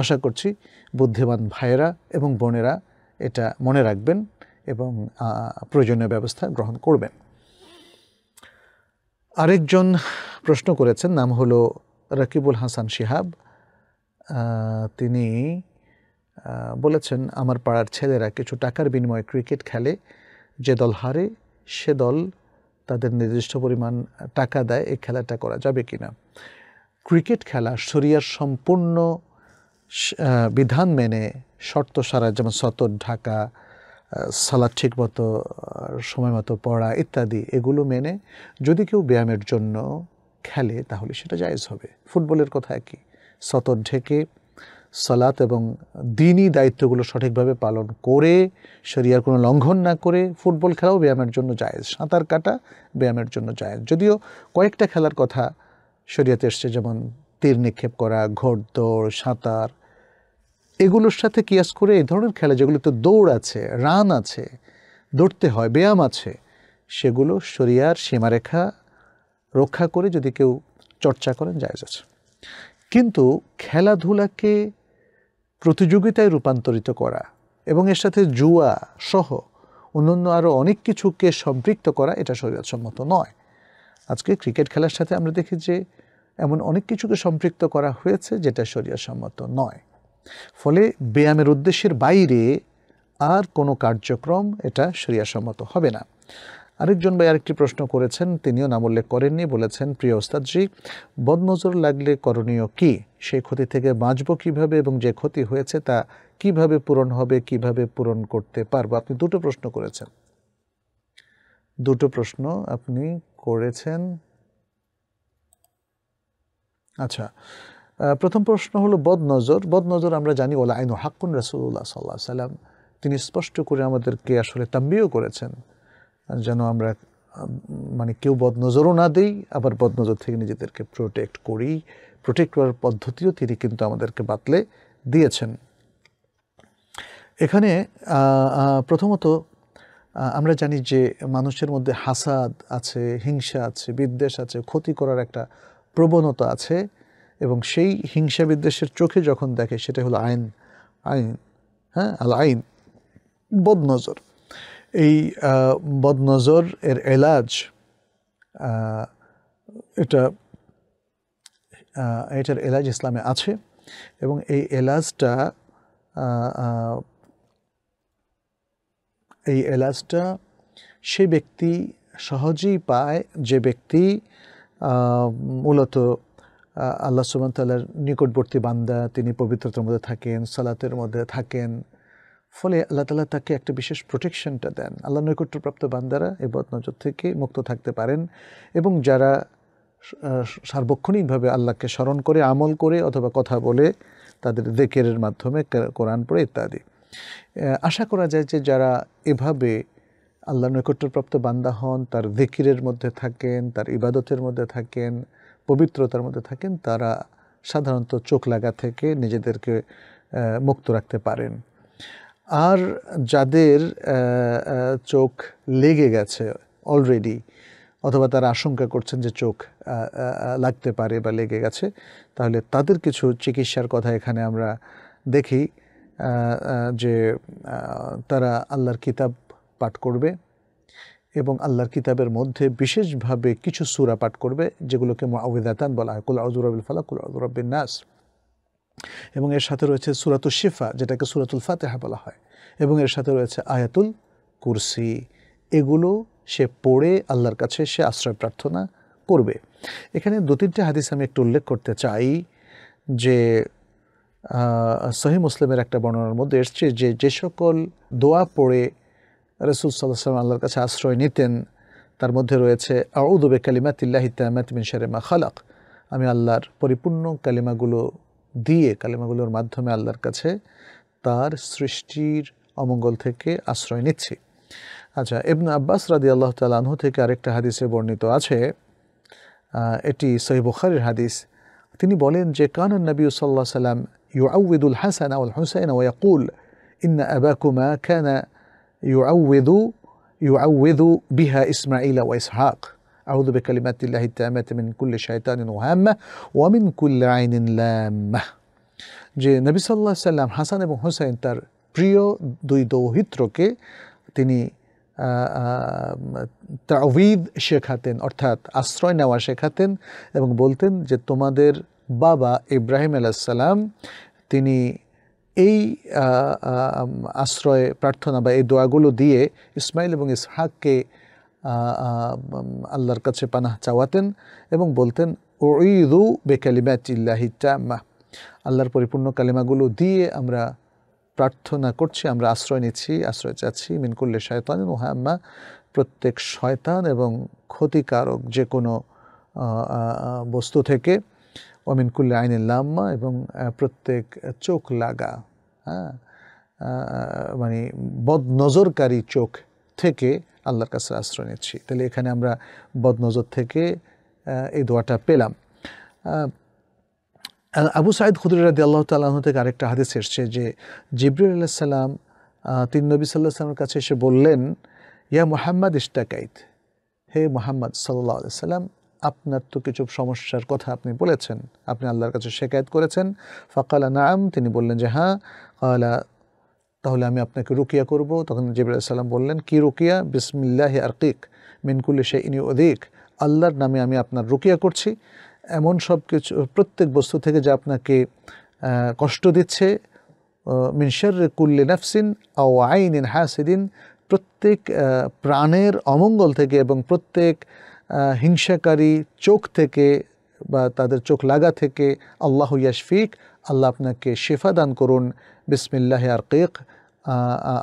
আশা করছি বুদ্ধিমান ভাইয়েরা এবং বোনেরা এটা মনে রাখবেন এবং প্রয়োজনীয় ব্যবস্থা গ্রহণ করবেন আরেকজন প্রশ্ন করেছেন নাম হলো রাকিবুল হাসান শিহাব তিনি বলেছেন আমার পাড়ার ছেলেরা কিছু টাকার বিনিময়ে ক্রিকেট খেলে যে দল হারে সে দল তাদের নির্দিষ্ট পরিমাণ টাকা দেয় এই খেলাটা করা যাবে কি না ক্রিকেট খেলা শরিয়ার সম্পূর্ণ বিধান মেনে শর্ত সারা যেমন সতর ঢাকা সালাদ ঠিক মতো সময় মতো পড়া ইত্যাদি এগুলো মেনে যদি কেউ ব্যায়ামের জন্য খেলে তাহলে সেটা জায়জ হবে ফুটবলের কথা কি সতর ঢেকে সালাত এবং দিনই দায়িত্বগুলো সঠিকভাবে পালন করে শরিয়ার কোনো লঙ্ঘন না করে ফুটবল খেলাও ব্যায়ামের জন্য জায়েজ সাঁতার কাটা ব্যায়ামের জন্য জায়েজ যদিও কয়েকটা খেলার কথা শরিয়াতে এসছে যেমন তীর নিক্ষেপ করা দৌড় সাঁতার এগুলোর সাথে কিয়াস করে এই ধরনের খেলা যেগুলোতে দৌড় আছে রান আছে দৌড়তে হয় ব্যায়াম আছে সেগুলো শরিয়ার সীমারেখা রক্ষা করে যদি কেউ চর্চা করেন জায়েজ আছে কিন্তু খেলাধুলাকে প্রতিযোগিতায় রূপান্তরিত করা এবং এর সাথে জুয়া সহ অন্যান্য আরও অনেক কিছুকে সম্পৃক্ত করা এটা শরীরসম্মত নয় আজকে ক্রিকেট খেলার সাথে আমরা দেখি যে এমন অনেক কিছুকে সম্পৃক্ত করা হয়েছে যেটা শরীরসম্মত নয় ফলে ব্যায়ামের উদ্দেশ্যের বাইরে আর কোনো কার্যক্রম এটা শরিয়াসম্মত হবে না আরেকজন ভাই আরেকটি প্রশ্ন করেছেন তিনিও নাম উল্লেখ করেননি বলেছেন প্রিয় ওস্তাদজি বদনজর লাগলে করণীয় কি সেই ক্ষতি থেকে বাঁচব কিভাবে এবং যে ক্ষতি হয়েছে তা কিভাবে পূরণ হবে কিভাবে পূরণ করতে পারব আপনি দুটো প্রশ্ন করেছেন দুটো প্রশ্ন আপনি করেছেন আচ্ছা প্রথম প্রশ্ন হলো বদনজর বদনজর আমরা জানি ওলা আইনু হাক্কুন রাসুল্লাহ সাল্লাহ সাল্লাম তিনি স্পষ্ট করে আমাদেরকে আসলে তাম্বিও করেছেন যেন আমরা মানে কেউ বদনজরও না দিই আবার বদনজর থেকে নিজেদেরকে প্রোটেক্ট করি প্রোটেক্ট করার পদ্ধতিও তিনি কিন্তু আমাদেরকে বাতলে দিয়েছেন এখানে প্রথমত আমরা জানি যে মানুষের মধ্যে হাসাদ আছে হিংসা আছে বিদ্বেষ আছে ক্ষতি করার একটা প্রবণতা আছে এবং সেই হিংসা বিদ্বেষের চোখে যখন দেখে সেটা হলো আইন আইন হ্যাঁ আল আইন বদনজর এই বদনজর এর এলাজ এটা এটার এলাজ ইসলামে আছে এবং এই এলাজটা এই এলাজটা সে ব্যক্তি সহজেই পায় যে ব্যক্তি মূলত আল্লাহ সুবান তাল্লার নিকটবর্তী বান্দা তিনি পবিত্রতার মধ্যে থাকেন সালাতের মধ্যে থাকেন ফলে আল্লাহ তালা তাকে একটা বিশেষ প্রোটেকশনটা দেন আল্লাহ নৈকট্যপ্রাপ্ত বান্দারা এ বদনজর থেকে মুক্ত থাকতে পারেন এবং যারা সার্বক্ষণিকভাবে আল্লাহকে স্মরণ করে আমল করে অথবা কথা বলে তাদের দেকেরের মাধ্যমে কোরআন পড়ে ইত্যাদি আশা করা যায় যে যারা এভাবে আল্লাহ নৈকট্যপ্রাপ্ত বান্দা হন তার দেকিরের মধ্যে থাকেন তার ইবাদতের মধ্যে থাকেন পবিত্রতার মধ্যে থাকেন তারা সাধারণত চোখ লাগা থেকে নিজেদেরকে মুক্ত রাখতে পারেন আর যাদের চোখ লেগে গেছে অলরেডি অথবা তারা আশঙ্কা করছেন যে চোখ লাগতে পারে বা লেগে গেছে তাহলে তাদের কিছু চিকিৎসার কথা এখানে আমরা দেখি যে তারা আল্লাহর কিতাব পাঠ করবে এবং আল্লাহর কিতাবের মধ্যে বিশেষভাবে কিছু সুরা পাঠ করবে যেগুলোকে মুআউযাতান বলা হয় কুল আউযু বিল ফালাক কুল নাস এবং এর সাথে রয়েছে সুরাতুল শিফা যেটাকে সুরাতুল ফাতেহা বলা হয় এবং এর সাথে রয়েছে আয়াতুল কুরসি এগুলো সে পড়ে আল্লাহর কাছে সে আশ্রয় প্রার্থনা করবে এখানে দু তিনটে হাদিস আমি একটু উল্লেখ করতে চাই যে সহি মুসলিমের একটা বর্ণনার মধ্যে এসছে যে যে সকল দোয়া পড়ে রসুল সাল্লাহ সাল্লাম আল্লাহর কাছে আশ্রয় নিতেন তার মধ্যে রয়েছে আউদুবে কালিমা তিল্লাহিত মিন শারে মা খালাক আমি আল্লাহর পরিপূর্ণ কালিমাগুলো দিয়ে কালেমাগুলোর মাধ্যমে আল্লাহর কাছে তার সৃষ্টির অমঙ্গল থেকে আশ্রয় নিচ্ছি আচ্ছা ইবন আব্বাস রাদি আল্লাহ তালাহু থেকে আরেকটা হাদিসে বর্ণিত আছে এটি সহিবুখারির হাদিস তিনি বলেন যে কানন নবী সাল্লাহ সাল্লাম ইউ ইউআউদুল হাসান আউল হুসাইন ওয়াকুল ইন্ন আবাকুমা খানা ইউআউদু ইউআউদু বিহা ইসমাইল ওয়াইস ইসহাক আউদু বেকালিমাতিল্লাহি তামাতামিন কুল্লি শায়তানিন ওহাম্মা ওয়ামিন কুল্লি আইনিন লাম্মা যে নবী সাল্লাহ সাল্লাম হাসান এবং হুসাইন তার প্রিয় দুই দৌহিত্রকে তিনি তাওয়িদ শেখাতেন অর্থাৎ আশ্রয় নেওয়া শেখাতেন এবং বলতেন যে তোমাদের বাবা ইব্রাহিম আলাহ আলাইসাল্লাম তিনি এই আশ্রয় প্রার্থনা বা এই দোয়াগুলো দিয়ে ইসমাইল এবং ইসহাককে আল্লাহর কাছে পানাহ চাওয়াতেন এবং বলতেন ওঈদু বেকালিমাতিল্লাহি তাম্মা আল্লাহর পরিপূর্ণ কালিমাগুলো দিয়ে আমরা প্রার্থনা করছি আমরা আশ্রয় নিচ্ছি আশ্রয় চাচ্ছি মিনকুল্লে শয়তান হাম্মা প্রত্যেক শয়তান এবং ক্ষতিকারক যে কোনো বস্তু থেকে অমিনকুল্লে আইনের লাম্মা এবং প্রত্যেক চোখ লাগা হ্যাঁ মানে বদনজরকারী চোখ থেকে আল্লাহর কাছে আশ্রয় নিচ্ছি তাহলে এখানে আমরা বদনজর থেকে এই দোয়াটা পেলাম আবু সাইদ খুদুর রাদি আল্লাহ তাল্লাহ থেকে আরেকটা হাদিস এসছে যে জিবরুল আল্লাহ সাল্লাম তিন নবী সাল্লাহ সাল্লামের কাছে এসে বললেন ইয়া মোহাম্মদ ইস্তাকাইদ হে মোহাম্মদ সাল্লাহ সাল্লাম আপনার তো কিছু সমস্যার কথা আপনি বলেছেন আপনি আল্লাহর কাছে শেকায়ত করেছেন ফকালা নাম তিনি বললেন যে হ্যাঁ তাহলে আমি আপনাকে রুকিয়া করব তখন জিবুল সাল্লাম বললেন কি রুকিয়া বিসমিল্লাহ আরকিক মিনকুল সে ইনি অধিক আল্লাহর নামে আমি আপনার রুকিয়া করছি এমন সব কিছু প্রত্যেক বস্তু থেকে যা আপনাকে কষ্ট দিচ্ছে মিনশার কুল্লি নাফসিন আও ইন হাসিদিন প্রত্যেক প্রাণের অমঙ্গল থেকে এবং প্রত্যেক হিংসাকারী চোখ থেকে বা তাদের চোখ লাগা থেকে আল্লাহ ইয়াশফিক আল্লাহ আপনাকে শেফা দান করুন বিসমিল্লাহ আরকিক কেক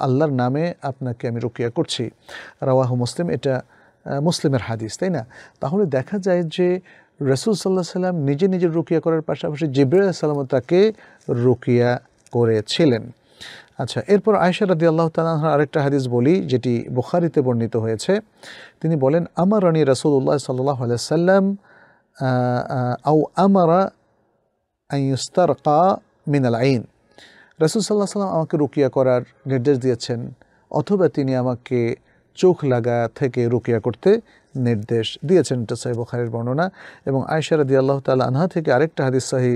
আল্লাহর নামে আপনাকে আমি রুকিয়া করছি রাওয়াহ মুসলিম এটা মুসলিমের হাদিস তাই না তাহলে দেখা যায় যে রসুল সাল্লাহ সাল্লাম নিজে নিজে রুকিয়া করার পাশাপাশি জিব্রাহ সাল্লাম তাকে রুকিয়া করেছিলেন আচ্ছা এরপর আয়সা রাদি আল্লাহ তালাহ আরেকটা হাদিস বলি যেটি বুখারিতে বর্ণিত হয়েছে তিনি বলেন আমার রানী রসুল্লাহ সাল্লাহ সাল্লাম আউ আমারা কা মিনাল আইন রাসুল সাল্লাহ সাল্লাম আমাকে রুকিয়া করার নির্দেশ দিয়েছেন অথবা তিনি আমাকে চোখ লাগা থেকে রুকিয়া করতে নির্দেশ দিয়েছেন এটা সাহেব বুখারের বর্ণনা এবং আয়সারা দিয়া আল্লাহ তাল্লাহ আনহা থেকে আরেকটা হাদিস সাহি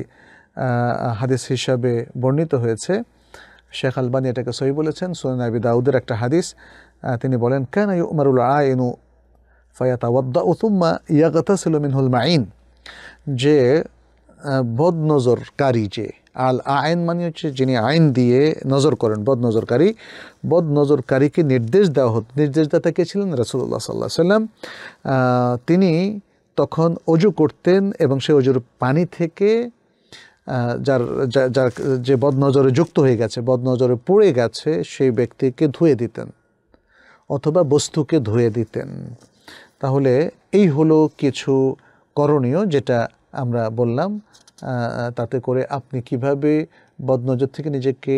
হাদিস হিসাবে বর্ণিত হয়েছে শেখ আলবানী এটাকে সহি বলেছেন সোনান আবি দাউদের একটা হাদিস তিনি বলেন কেন উমারুল আইনু ফায়াতা ওয়াদ্দা উতুম্মা ইয়াগতা হুল মাইন যে বদনজরকারী যে আল আইন মানে হচ্ছে যিনি আইন দিয়ে নজর করেন বদনজরকারী বদনজরকারীকে নির্দেশ দেওয়া হতো নির্দেশদাতা কে ছিলেন রাসুল্লাহ সাল্লাহ সাল্লাম তিনি তখন অজু করতেন এবং সে অজুর পানি থেকে যার যার যে বদনজরে যুক্ত হয়ে গেছে বদনজরে পড়ে গেছে সেই ব্যক্তিকে ধুয়ে দিতেন অথবা বস্তুকে ধুয়ে দিতেন তাহলে এই হলো কিছু করণীয় যেটা আমরা বললাম তাতে করে আপনি কিভাবে বদনজর থেকে নিজেকে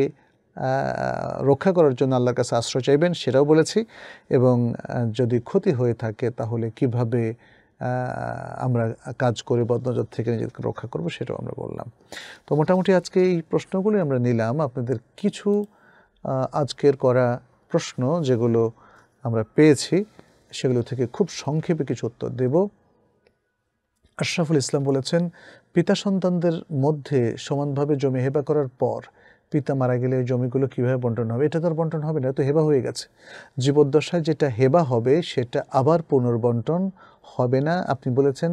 রক্ষা করার জন্য আল্লাহর কাছে আশ্রয় চাইবেন সেটাও বলেছি এবং যদি ক্ষতি হয়ে থাকে তাহলে কিভাবে আমরা কাজ করে বদনজর থেকে নিজেদেরকে রক্ষা করব সেটাও আমরা বললাম তো মোটামুটি আজকে এই প্রশ্নগুলি আমরা নিলাম আপনাদের কিছু আজকের করা প্রশ্ন যেগুলো আমরা পেয়েছি সেগুলো থেকে খুব সংক্ষেপে কিছু উত্তর দেব আশরাফুল ইসলাম বলেছেন পিতা সন্তানদের মধ্যে সমানভাবে জমি হেবা করার পর পিতা মারা গেলে জমিগুলো কীভাবে বন্টন হবে এটা তো আর বন্টন হবে না তো হেবা হয়ে গেছে জীবদ্দশায় যেটা হেবা হবে সেটা আবার পুনর্বন্টন হবে না আপনি বলেছেন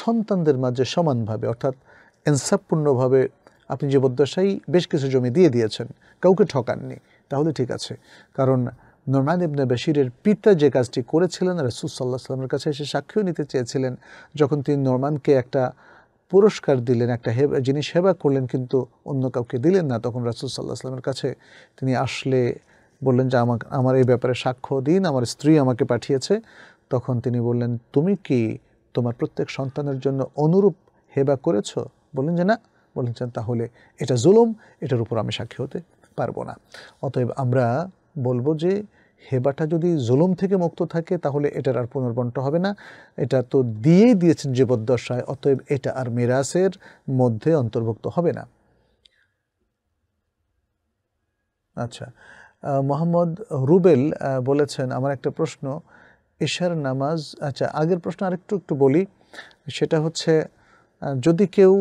সন্তানদের মাঝে সমানভাবে অর্থাৎ এনসাপূর্ণভাবে আপনি জীবদ্দশায় বেশ কিছু জমি দিয়ে দিয়েছেন কাউকে ঠকাননি তাহলে ঠিক আছে কারণ নোরমান ইবনে বাশিরের পিতা যে কাজটি করেছিলেন রাসুল সাল্লাহ সাল্লামের কাছে এসে সাক্ষীও নিতে চেয়েছিলেন যখন তিনি নোরমানকে একটা পুরস্কার দিলেন একটা হেবা জিনিস সেবা করলেন কিন্তু অন্য কাউকে দিলেন না তখন রাসুল সাল্লাহ সাল্লামের কাছে তিনি আসলে বললেন যে আমাকে আমার এই ব্যাপারে সাক্ষ্য দিন আমার স্ত্রী আমাকে পাঠিয়েছে তখন তিনি বললেন তুমি কি তোমার প্রত্যেক সন্তানের জন্য অনুরূপ হেবা করেছ বললেন যে না বললেন তাহলে এটা জুলুম এটার উপর আমি সাক্ষী হতে পারবো না অতএব আমরা বলবো যে হেবাটা যদি জুলুম থেকে মুক্ত থাকে তাহলে এটার আর পুনর্বন্ট হবে না এটা তো দিয়েই দিয়েছেন জীবদ্দশায় অতএব এটা আর মেরাসের মধ্যে অন্তর্ভুক্ত হবে না আচ্ছা মোহাম্মদ রুবেল বলেছেন আমার একটা প্রশ্ন ঈশার নামাজ আচ্ছা আগের প্রশ্ন আরেকটু একটু বলি সেটা হচ্ছে যদি কেউ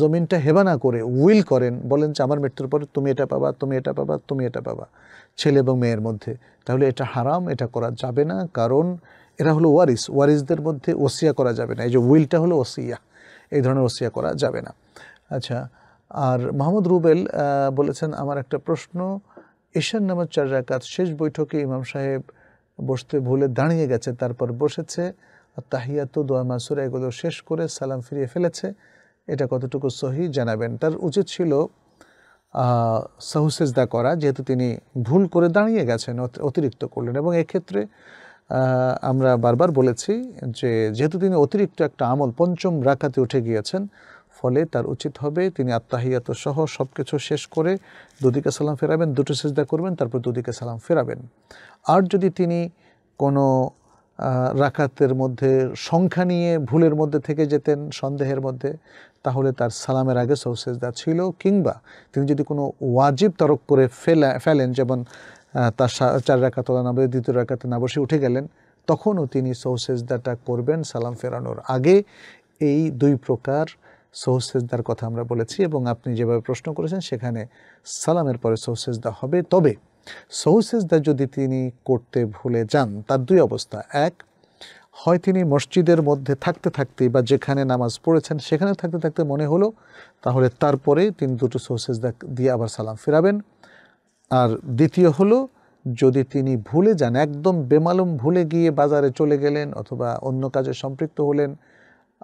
জমিনটা হেবানা করে উইল করেন বলেন যে আমার মৃত্যুর পরে তুমি এটা পাবা তুমি এটা পাবা তুমি এটা পাবা ছেলে এবং মেয়ের মধ্যে তাহলে এটা হারাম এটা করা যাবে না কারণ এরা হলো ওয়ারিস ওয়ারিসদের মধ্যে ওসিয়া করা যাবে না এই যে উইলটা হলো ওসিয়া এই ধরনের ওসিয়া করা যাবে না আচ্ছা আর মোহাম্মদ রুবেল বলেছেন আমার একটা প্রশ্ন ঈশান নামাজ চার রাকাত শেষ বৈঠকে ইমাম সাহেব বসতে ভুলে দাঁড়িয়ে গেছে তারপর বসেছে তাহিয়াত দোয়া মাসুর এগুলো শেষ করে সালাম ফিরিয়ে ফেলেছে এটা কতটুকু সহি জানাবেন তার উচিত ছিল সাহুসেজদা করা যেহেতু তিনি ভুল করে দাঁড়িয়ে গেছেন অতিরিক্ত করলেন এবং এক্ষেত্রে আমরা বারবার বলেছি যে যেহেতু তিনি অতিরিক্ত একটা আমল পঞ্চম রাখাতে উঠে গিয়েছেন ফলে তার উচিত হবে তিনি আত্মাহিয়াত সহ সব কিছু শেষ করে দুদিকে সালাম ফেরাবেন দুটো সেজদা করবেন তারপর দুদিকে সালাম ফেরাবেন আর যদি তিনি কোনো রাকাতের মধ্যে সংখ্যা নিয়ে ভুলের মধ্যে থেকে যেতেন সন্দেহের মধ্যে তাহলে তার সালামের আগে সৌসেজদা ছিল কিংবা তিনি যদি কোনো ওয়াজিব তরক করে ফেলা ফেলেন যেমন তার চার রাকাত নাবরে দ্বিতীয় রাকাতে না বসে উঠে গেলেন তখনও তিনি সৌসেজদাটা করবেন সালাম ফেরানোর আগে এই দুই প্রকার সৌসেজদার কথা আমরা বলেছি এবং আপনি যেভাবে প্রশ্ন করেছেন সেখানে সালামের পরে সৌসেজদা হবে তবে সৌসেজদা যদি তিনি করতে ভুলে যান তার দুই অবস্থা এক হয় তিনি মসজিদের মধ্যে থাকতে থাকতে বা যেখানে নামাজ পড়েছেন সেখানে থাকতে থাকতে মনে হলো তাহলে তারপরে তিনি দুটো সৌসেজদা দিয়ে আবার সালাম ফেরাবেন আর দ্বিতীয় হলো যদি তিনি ভুলে যান একদম বেমালুম ভুলে গিয়ে বাজারে চলে গেলেন অথবা অন্য কাজে সম্পৃক্ত হলেন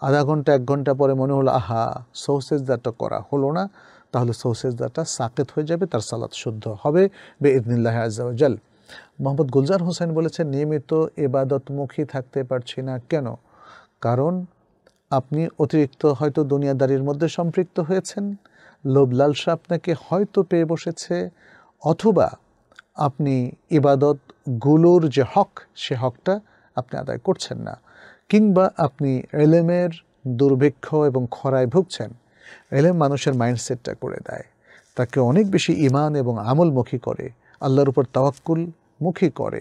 আধা ঘন্টা এক ঘন্টা পরে মনে হলো আহা সৌসেজদাটা করা হলো না তাহলে সৌসেজদাটা সাকেত হয়ে যাবে তার সালাত শুদ্ধ হবে বে ইদিনিল্লাহ আজাল মোহাম্মদ গুলজার হোসেন বলেছেন নিয়মিত এবাদতমুখী থাকতে পারছি না কেন কারণ আপনি অতিরিক্ত হয়তো দুনিয়াদারির মধ্যে সম্পৃক্ত হয়েছেন লোভ লালসা আপনাকে হয়তো পেয়ে বসেছে অথবা আপনি ইবাদতগুলোর যে হক সে হকটা আপনি আদায় করছেন না কিংবা আপনি এলেমের দুর্ভিক্ষ এবং খরায় ভুগছেন এলেম মানুষের মাইন্ডসেটটা করে দেয় তাকে অনেক বেশি ইমান এবং আমলমুখী করে আল্লাহর উপর তাওয়াক্কুল মুখী করে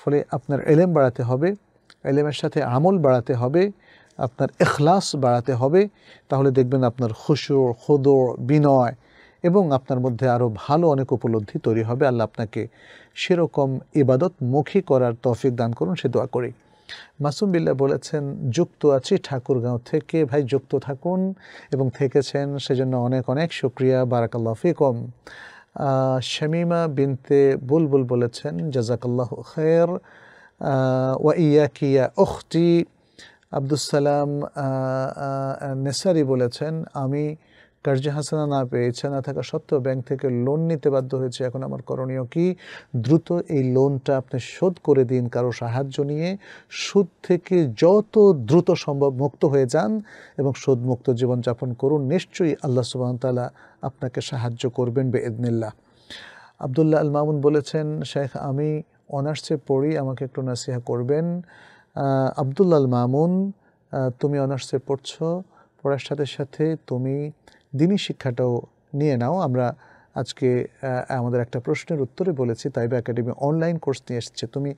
ফলে আপনার এলেম বাড়াতে হবে এলেমের সাথে আমল বাড়াতে হবে আপনার এখলাস বাড়াতে হবে তাহলে দেখবেন আপনার খুশোর খোদর বিনয় এবং আপনার মধ্যে আরও ভালো অনেক উপলব্ধি তৈরি হবে আল্লাহ আপনাকে সেরকম ইবাদতমুখী করার তৌফিক দান করুন সে দোয়া করি মাসুম বিল্লা বলেছেন যুক্ত আছি ঠাকুরগাঁও থেকে ভাই যুক্ত থাকুন এবং থেকেছেন সেজন্য অনেক অনেক শুক্রিয়া বারাকাল্লা ফিকম শামিমা বিনতে বুলবুল বলেছেন জাজাকাল্লাহ খের ওয়া ইয়া কিয়া উখতি আব্দুসালাম সালাম নেসারি বলেছেন আমি কার্যে হাসানা না পেয়ে ইচ্ছা না থাকা সত্ত্বেও ব্যাংক থেকে লোন নিতে বাধ্য হয়েছে এখন আমার করণীয় কি দ্রুত এই লোনটা আপনি শোধ করে দিন কারো সাহায্য নিয়ে সুদ থেকে যত দ্রুত সম্ভব মুক্ত হয়ে যান এবং সুদমুক্ত জীবনযাপন করুন নিশ্চয়ই আল্লাহ সুবাহতালা আপনাকে সাহায্য করবেন বে ইদনিল্লা আবদুল্লাহ আল মামুন বলেছেন শেখ আমি অনার্সে পড়ি আমাকে একটু নাসিহা করবেন আবদুল্লাল মামুন তুমি অনার্সে পড়ছ পড়ার সাথে সাথে তুমি দিনী শিক্ষাটাও নিয়ে নাও আমরা আজকে আমাদের একটা প্রশ্নের উত্তরে বলেছি তাইবে একাডেমি অনলাইন কোর্স নিয়ে এসছে তুমি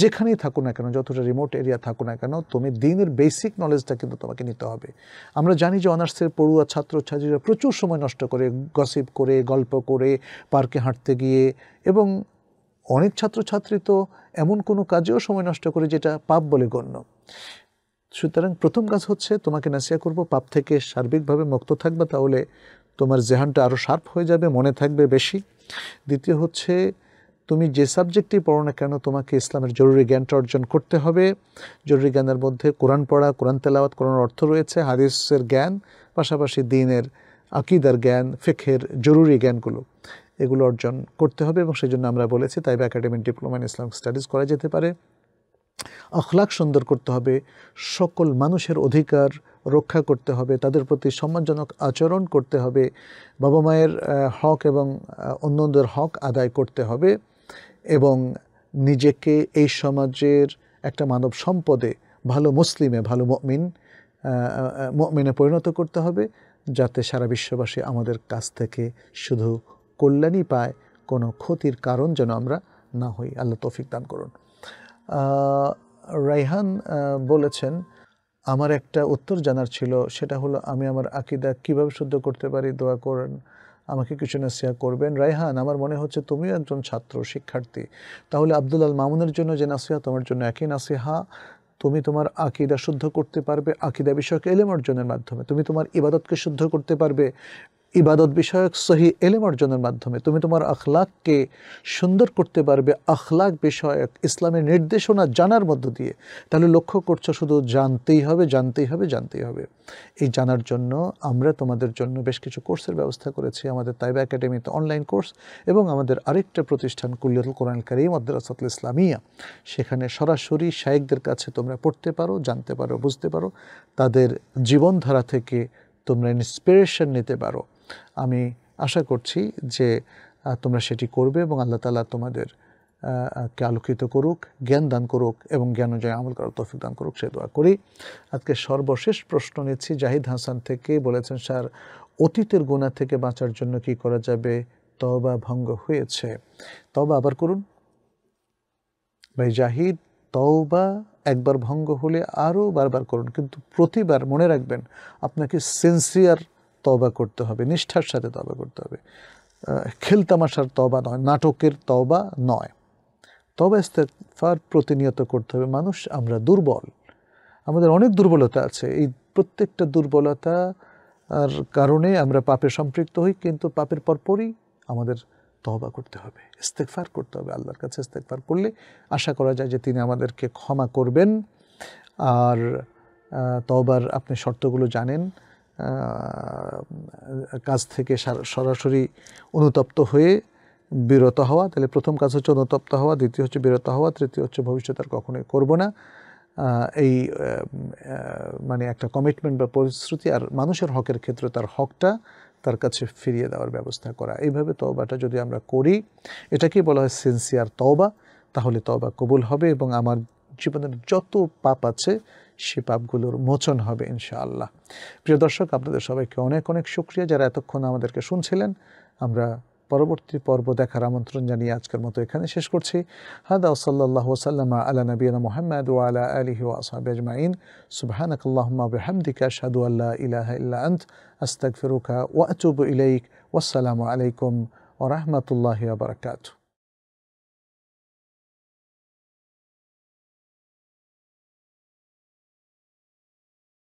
যেখানেই থাকো না কেন যতটা রিমোট এরিয়া থাকো না কেন তুমি দিনের বেসিক নলেজটা কিন্তু তোমাকে নিতে হবে আমরা জানি যে অনার্সের পড়ুয়া ছাত্র ছাত্রীরা প্রচুর সময় নষ্ট করে গসিপ করে গল্প করে পার্কে হাঁটতে গিয়ে এবং অনেক ছাত্রছাত্রী তো এমন কোনো কাজেও সময় নষ্ট করে যেটা পাপ বলে গণ্য সুতরাং প্রথম কাজ হচ্ছে তোমাকে নাসিয়া করব পাপ থেকে সার্বিকভাবে মুক্ত থাকবে তাহলে তোমার জেহানটা আরও শার্প হয়ে যাবে মনে থাকবে বেশি দ্বিতীয় হচ্ছে তুমি যে সাবজেক্টটি পড়ো না কেন তোমাকে ইসলামের জরুরি জ্ঞানটা অর্জন করতে হবে জরুরি জ্ঞানের মধ্যে কোরআন পড়া কোরআন তেলাওয়াত কোরআন অর্থ রয়েছে হাদিসের জ্ঞান পাশাপাশি দিনের আকিদার জ্ঞান ফেখের জরুরি জ্ঞানগুলো এগুলো অর্জন করতে হবে এবং সেই জন্য আমরা বলেছি Taiba academic diploma in Islamic studies করা যেতে পারে আখলাখ সুন্দর করতে হবে সকল মানুষের অধিকার রক্ষা করতে হবে তাদের প্রতি সম্মানজনক আচরণ করতে হবে বাবা মায়ের হক এবং অন্যদের হক আদায় করতে হবে এবং নিজেকে এই সমাজের একটা মানব সম্পদে ভালো মুসলিমে ভালো মমিন মমিনে পরিণত করতে হবে যাতে সারা বিশ্ববাসী আমাদের কাছ থেকে শুধু কল্যাণই পায় কোনো ক্ষতির কারণ যেন আমরা না হই আল্লাহ তৌফিক দান করুন রাইহান বলেছেন আমার একটা উত্তর জানার ছিল সেটা হলো আমি আমার আকিদা কিভাবে শুদ্ধ করতে পারি দোয়া করেন আমাকে কিছু নাসিয়া করবেন রায়হান আমার মনে হচ্ছে তুমিও একজন ছাত্র শিক্ষার্থী তাহলে আবদুল আল মামুনের জন্য যে নাসিহা তোমার জন্য একই নাসিহা তুমি তোমার আকিদা শুদ্ধ করতে পারবে আকিদা বিষয়ক এলেম অর্জনের মাধ্যমে তুমি তোমার ইবাদতকে শুদ্ধ করতে পারবে ইবাদত বিষয়ক সহি এলেম অর্জনের মাধ্যমে তুমি তোমার আখলাককে সুন্দর করতে পারবে আখলাক বিষয়ক ইসলামের নির্দেশনা জানার মধ্য দিয়ে তাহলে লক্ষ্য করছো শুধু জানতেই হবে জানতেই হবে জানতেই হবে এই জানার জন্য আমরা তোমাদের জন্য বেশ কিছু কোর্সের ব্যবস্থা করেছি আমাদের তাইবা একাডেমিতে অনলাইন কোর্স এবং আমাদের আরেকটা প্রতিষ্ঠান কুল্লিয়াতুল কোরআন কারিম আদরাসাতুল ইসলামিয়া সেখানে সরাসরি শায়েকদের কাছে তোমরা পড়তে পারো জানতে পারো বুঝতে পারো তাদের জীবনধারা থেকে তোমরা ইন্সপিরেশন নিতে পারো আমি আশা করছি যে তোমরা সেটি করবে এবং আল্লাহ তালা তোমাদের কে আলোকিত করুক জ্ঞান দান করুক এবং জ্ঞান অনুযায়ী আমল করার তৌফিক দান করুক সে দোয়া করি আজকে সর্বশেষ প্রশ্ন নিচ্ছি জাহিদ হাসান থেকে বলেছেন স্যার অতীতের গুণা থেকে বাঁচার জন্য কি করা যাবে তবা ভঙ্গ হয়েছে তবা আবার করুন ভাই জাহিদ তওবা একবার ভঙ্গ হলে আরও বারবার করুন কিন্তু প্রতিবার মনে রাখবেন আপনাকে সিনসিয়ার তবা করতে হবে নিষ্ঠার সাথে তবা করতে হবে খেলতামাশার তবা নয় নাটকের তবা নয় তবা ইস্তেফার প্রতিনিয়ত করতে হবে মানুষ আমরা দুর্বল আমাদের অনেক দুর্বলতা আছে এই প্রত্যেকটা দুর্বলতা আর কারণে আমরা পাপে সম্পৃক্ত হই কিন্তু পাপের পরপরই আমাদের তহবা করতে হবে ইস্তেকফার করতে হবে আল্লাহর কাছে ইস্তেকফার করলে আশা করা যায় যে তিনি আমাদেরকে ক্ষমা করবেন আর তবার আপনি শর্তগুলো জানেন কাজ থেকে সরাসরি অনুতপ্ত হয়ে বিরত হওয়া তাহলে প্রথম কাজ হচ্ছে অনুতপ্ত হওয়া দ্বিতীয় হচ্ছে বিরত হওয়া তৃতীয় হচ্ছে ভবিষ্যতে আর কখনোই করবো না এই মানে একটা কমিটমেন্ট বা পরিশ্রুতি আর মানুষের হকের ক্ষেত্রে তার হকটা তার কাছে ফিরিয়ে দেওয়ার ব্যবস্থা করা এইভাবে তওবাটা যদি আমরা করি এটাকেই বলা হয় সিনসিয়ার তওবা তাহলে তওবা কবুল হবে এবং আমার জীবনের যত পাপ আছে সে পাপগুলোর মোচন হবে ইনশাআল্লাহ প্রিয় দর্শক আপনাদের সবাইকে অনেক অনেক শুক্রিয়া যারা এতক্ষণ আমাদেরকে শুনছিলেন আমরা পরবর্তী পর্ব দেখার আমন্ত্রণ জানিয়ে আজকের মতো এখানে শেষ করছি হাদা সাল্লাহ সাল্লামা আলা নবীন মোহাম্মদ ও আলা আলহি ও আসহাব আজমাইন সুবহানাক আল্লাহুম্মা বিহামদিকা আশহাদু আল্লা ইলাহা ইল্লা ইলাইক ওয়াসসালামু আলাইকুম ওয়া রাহমাতুল্লাহি ওয়া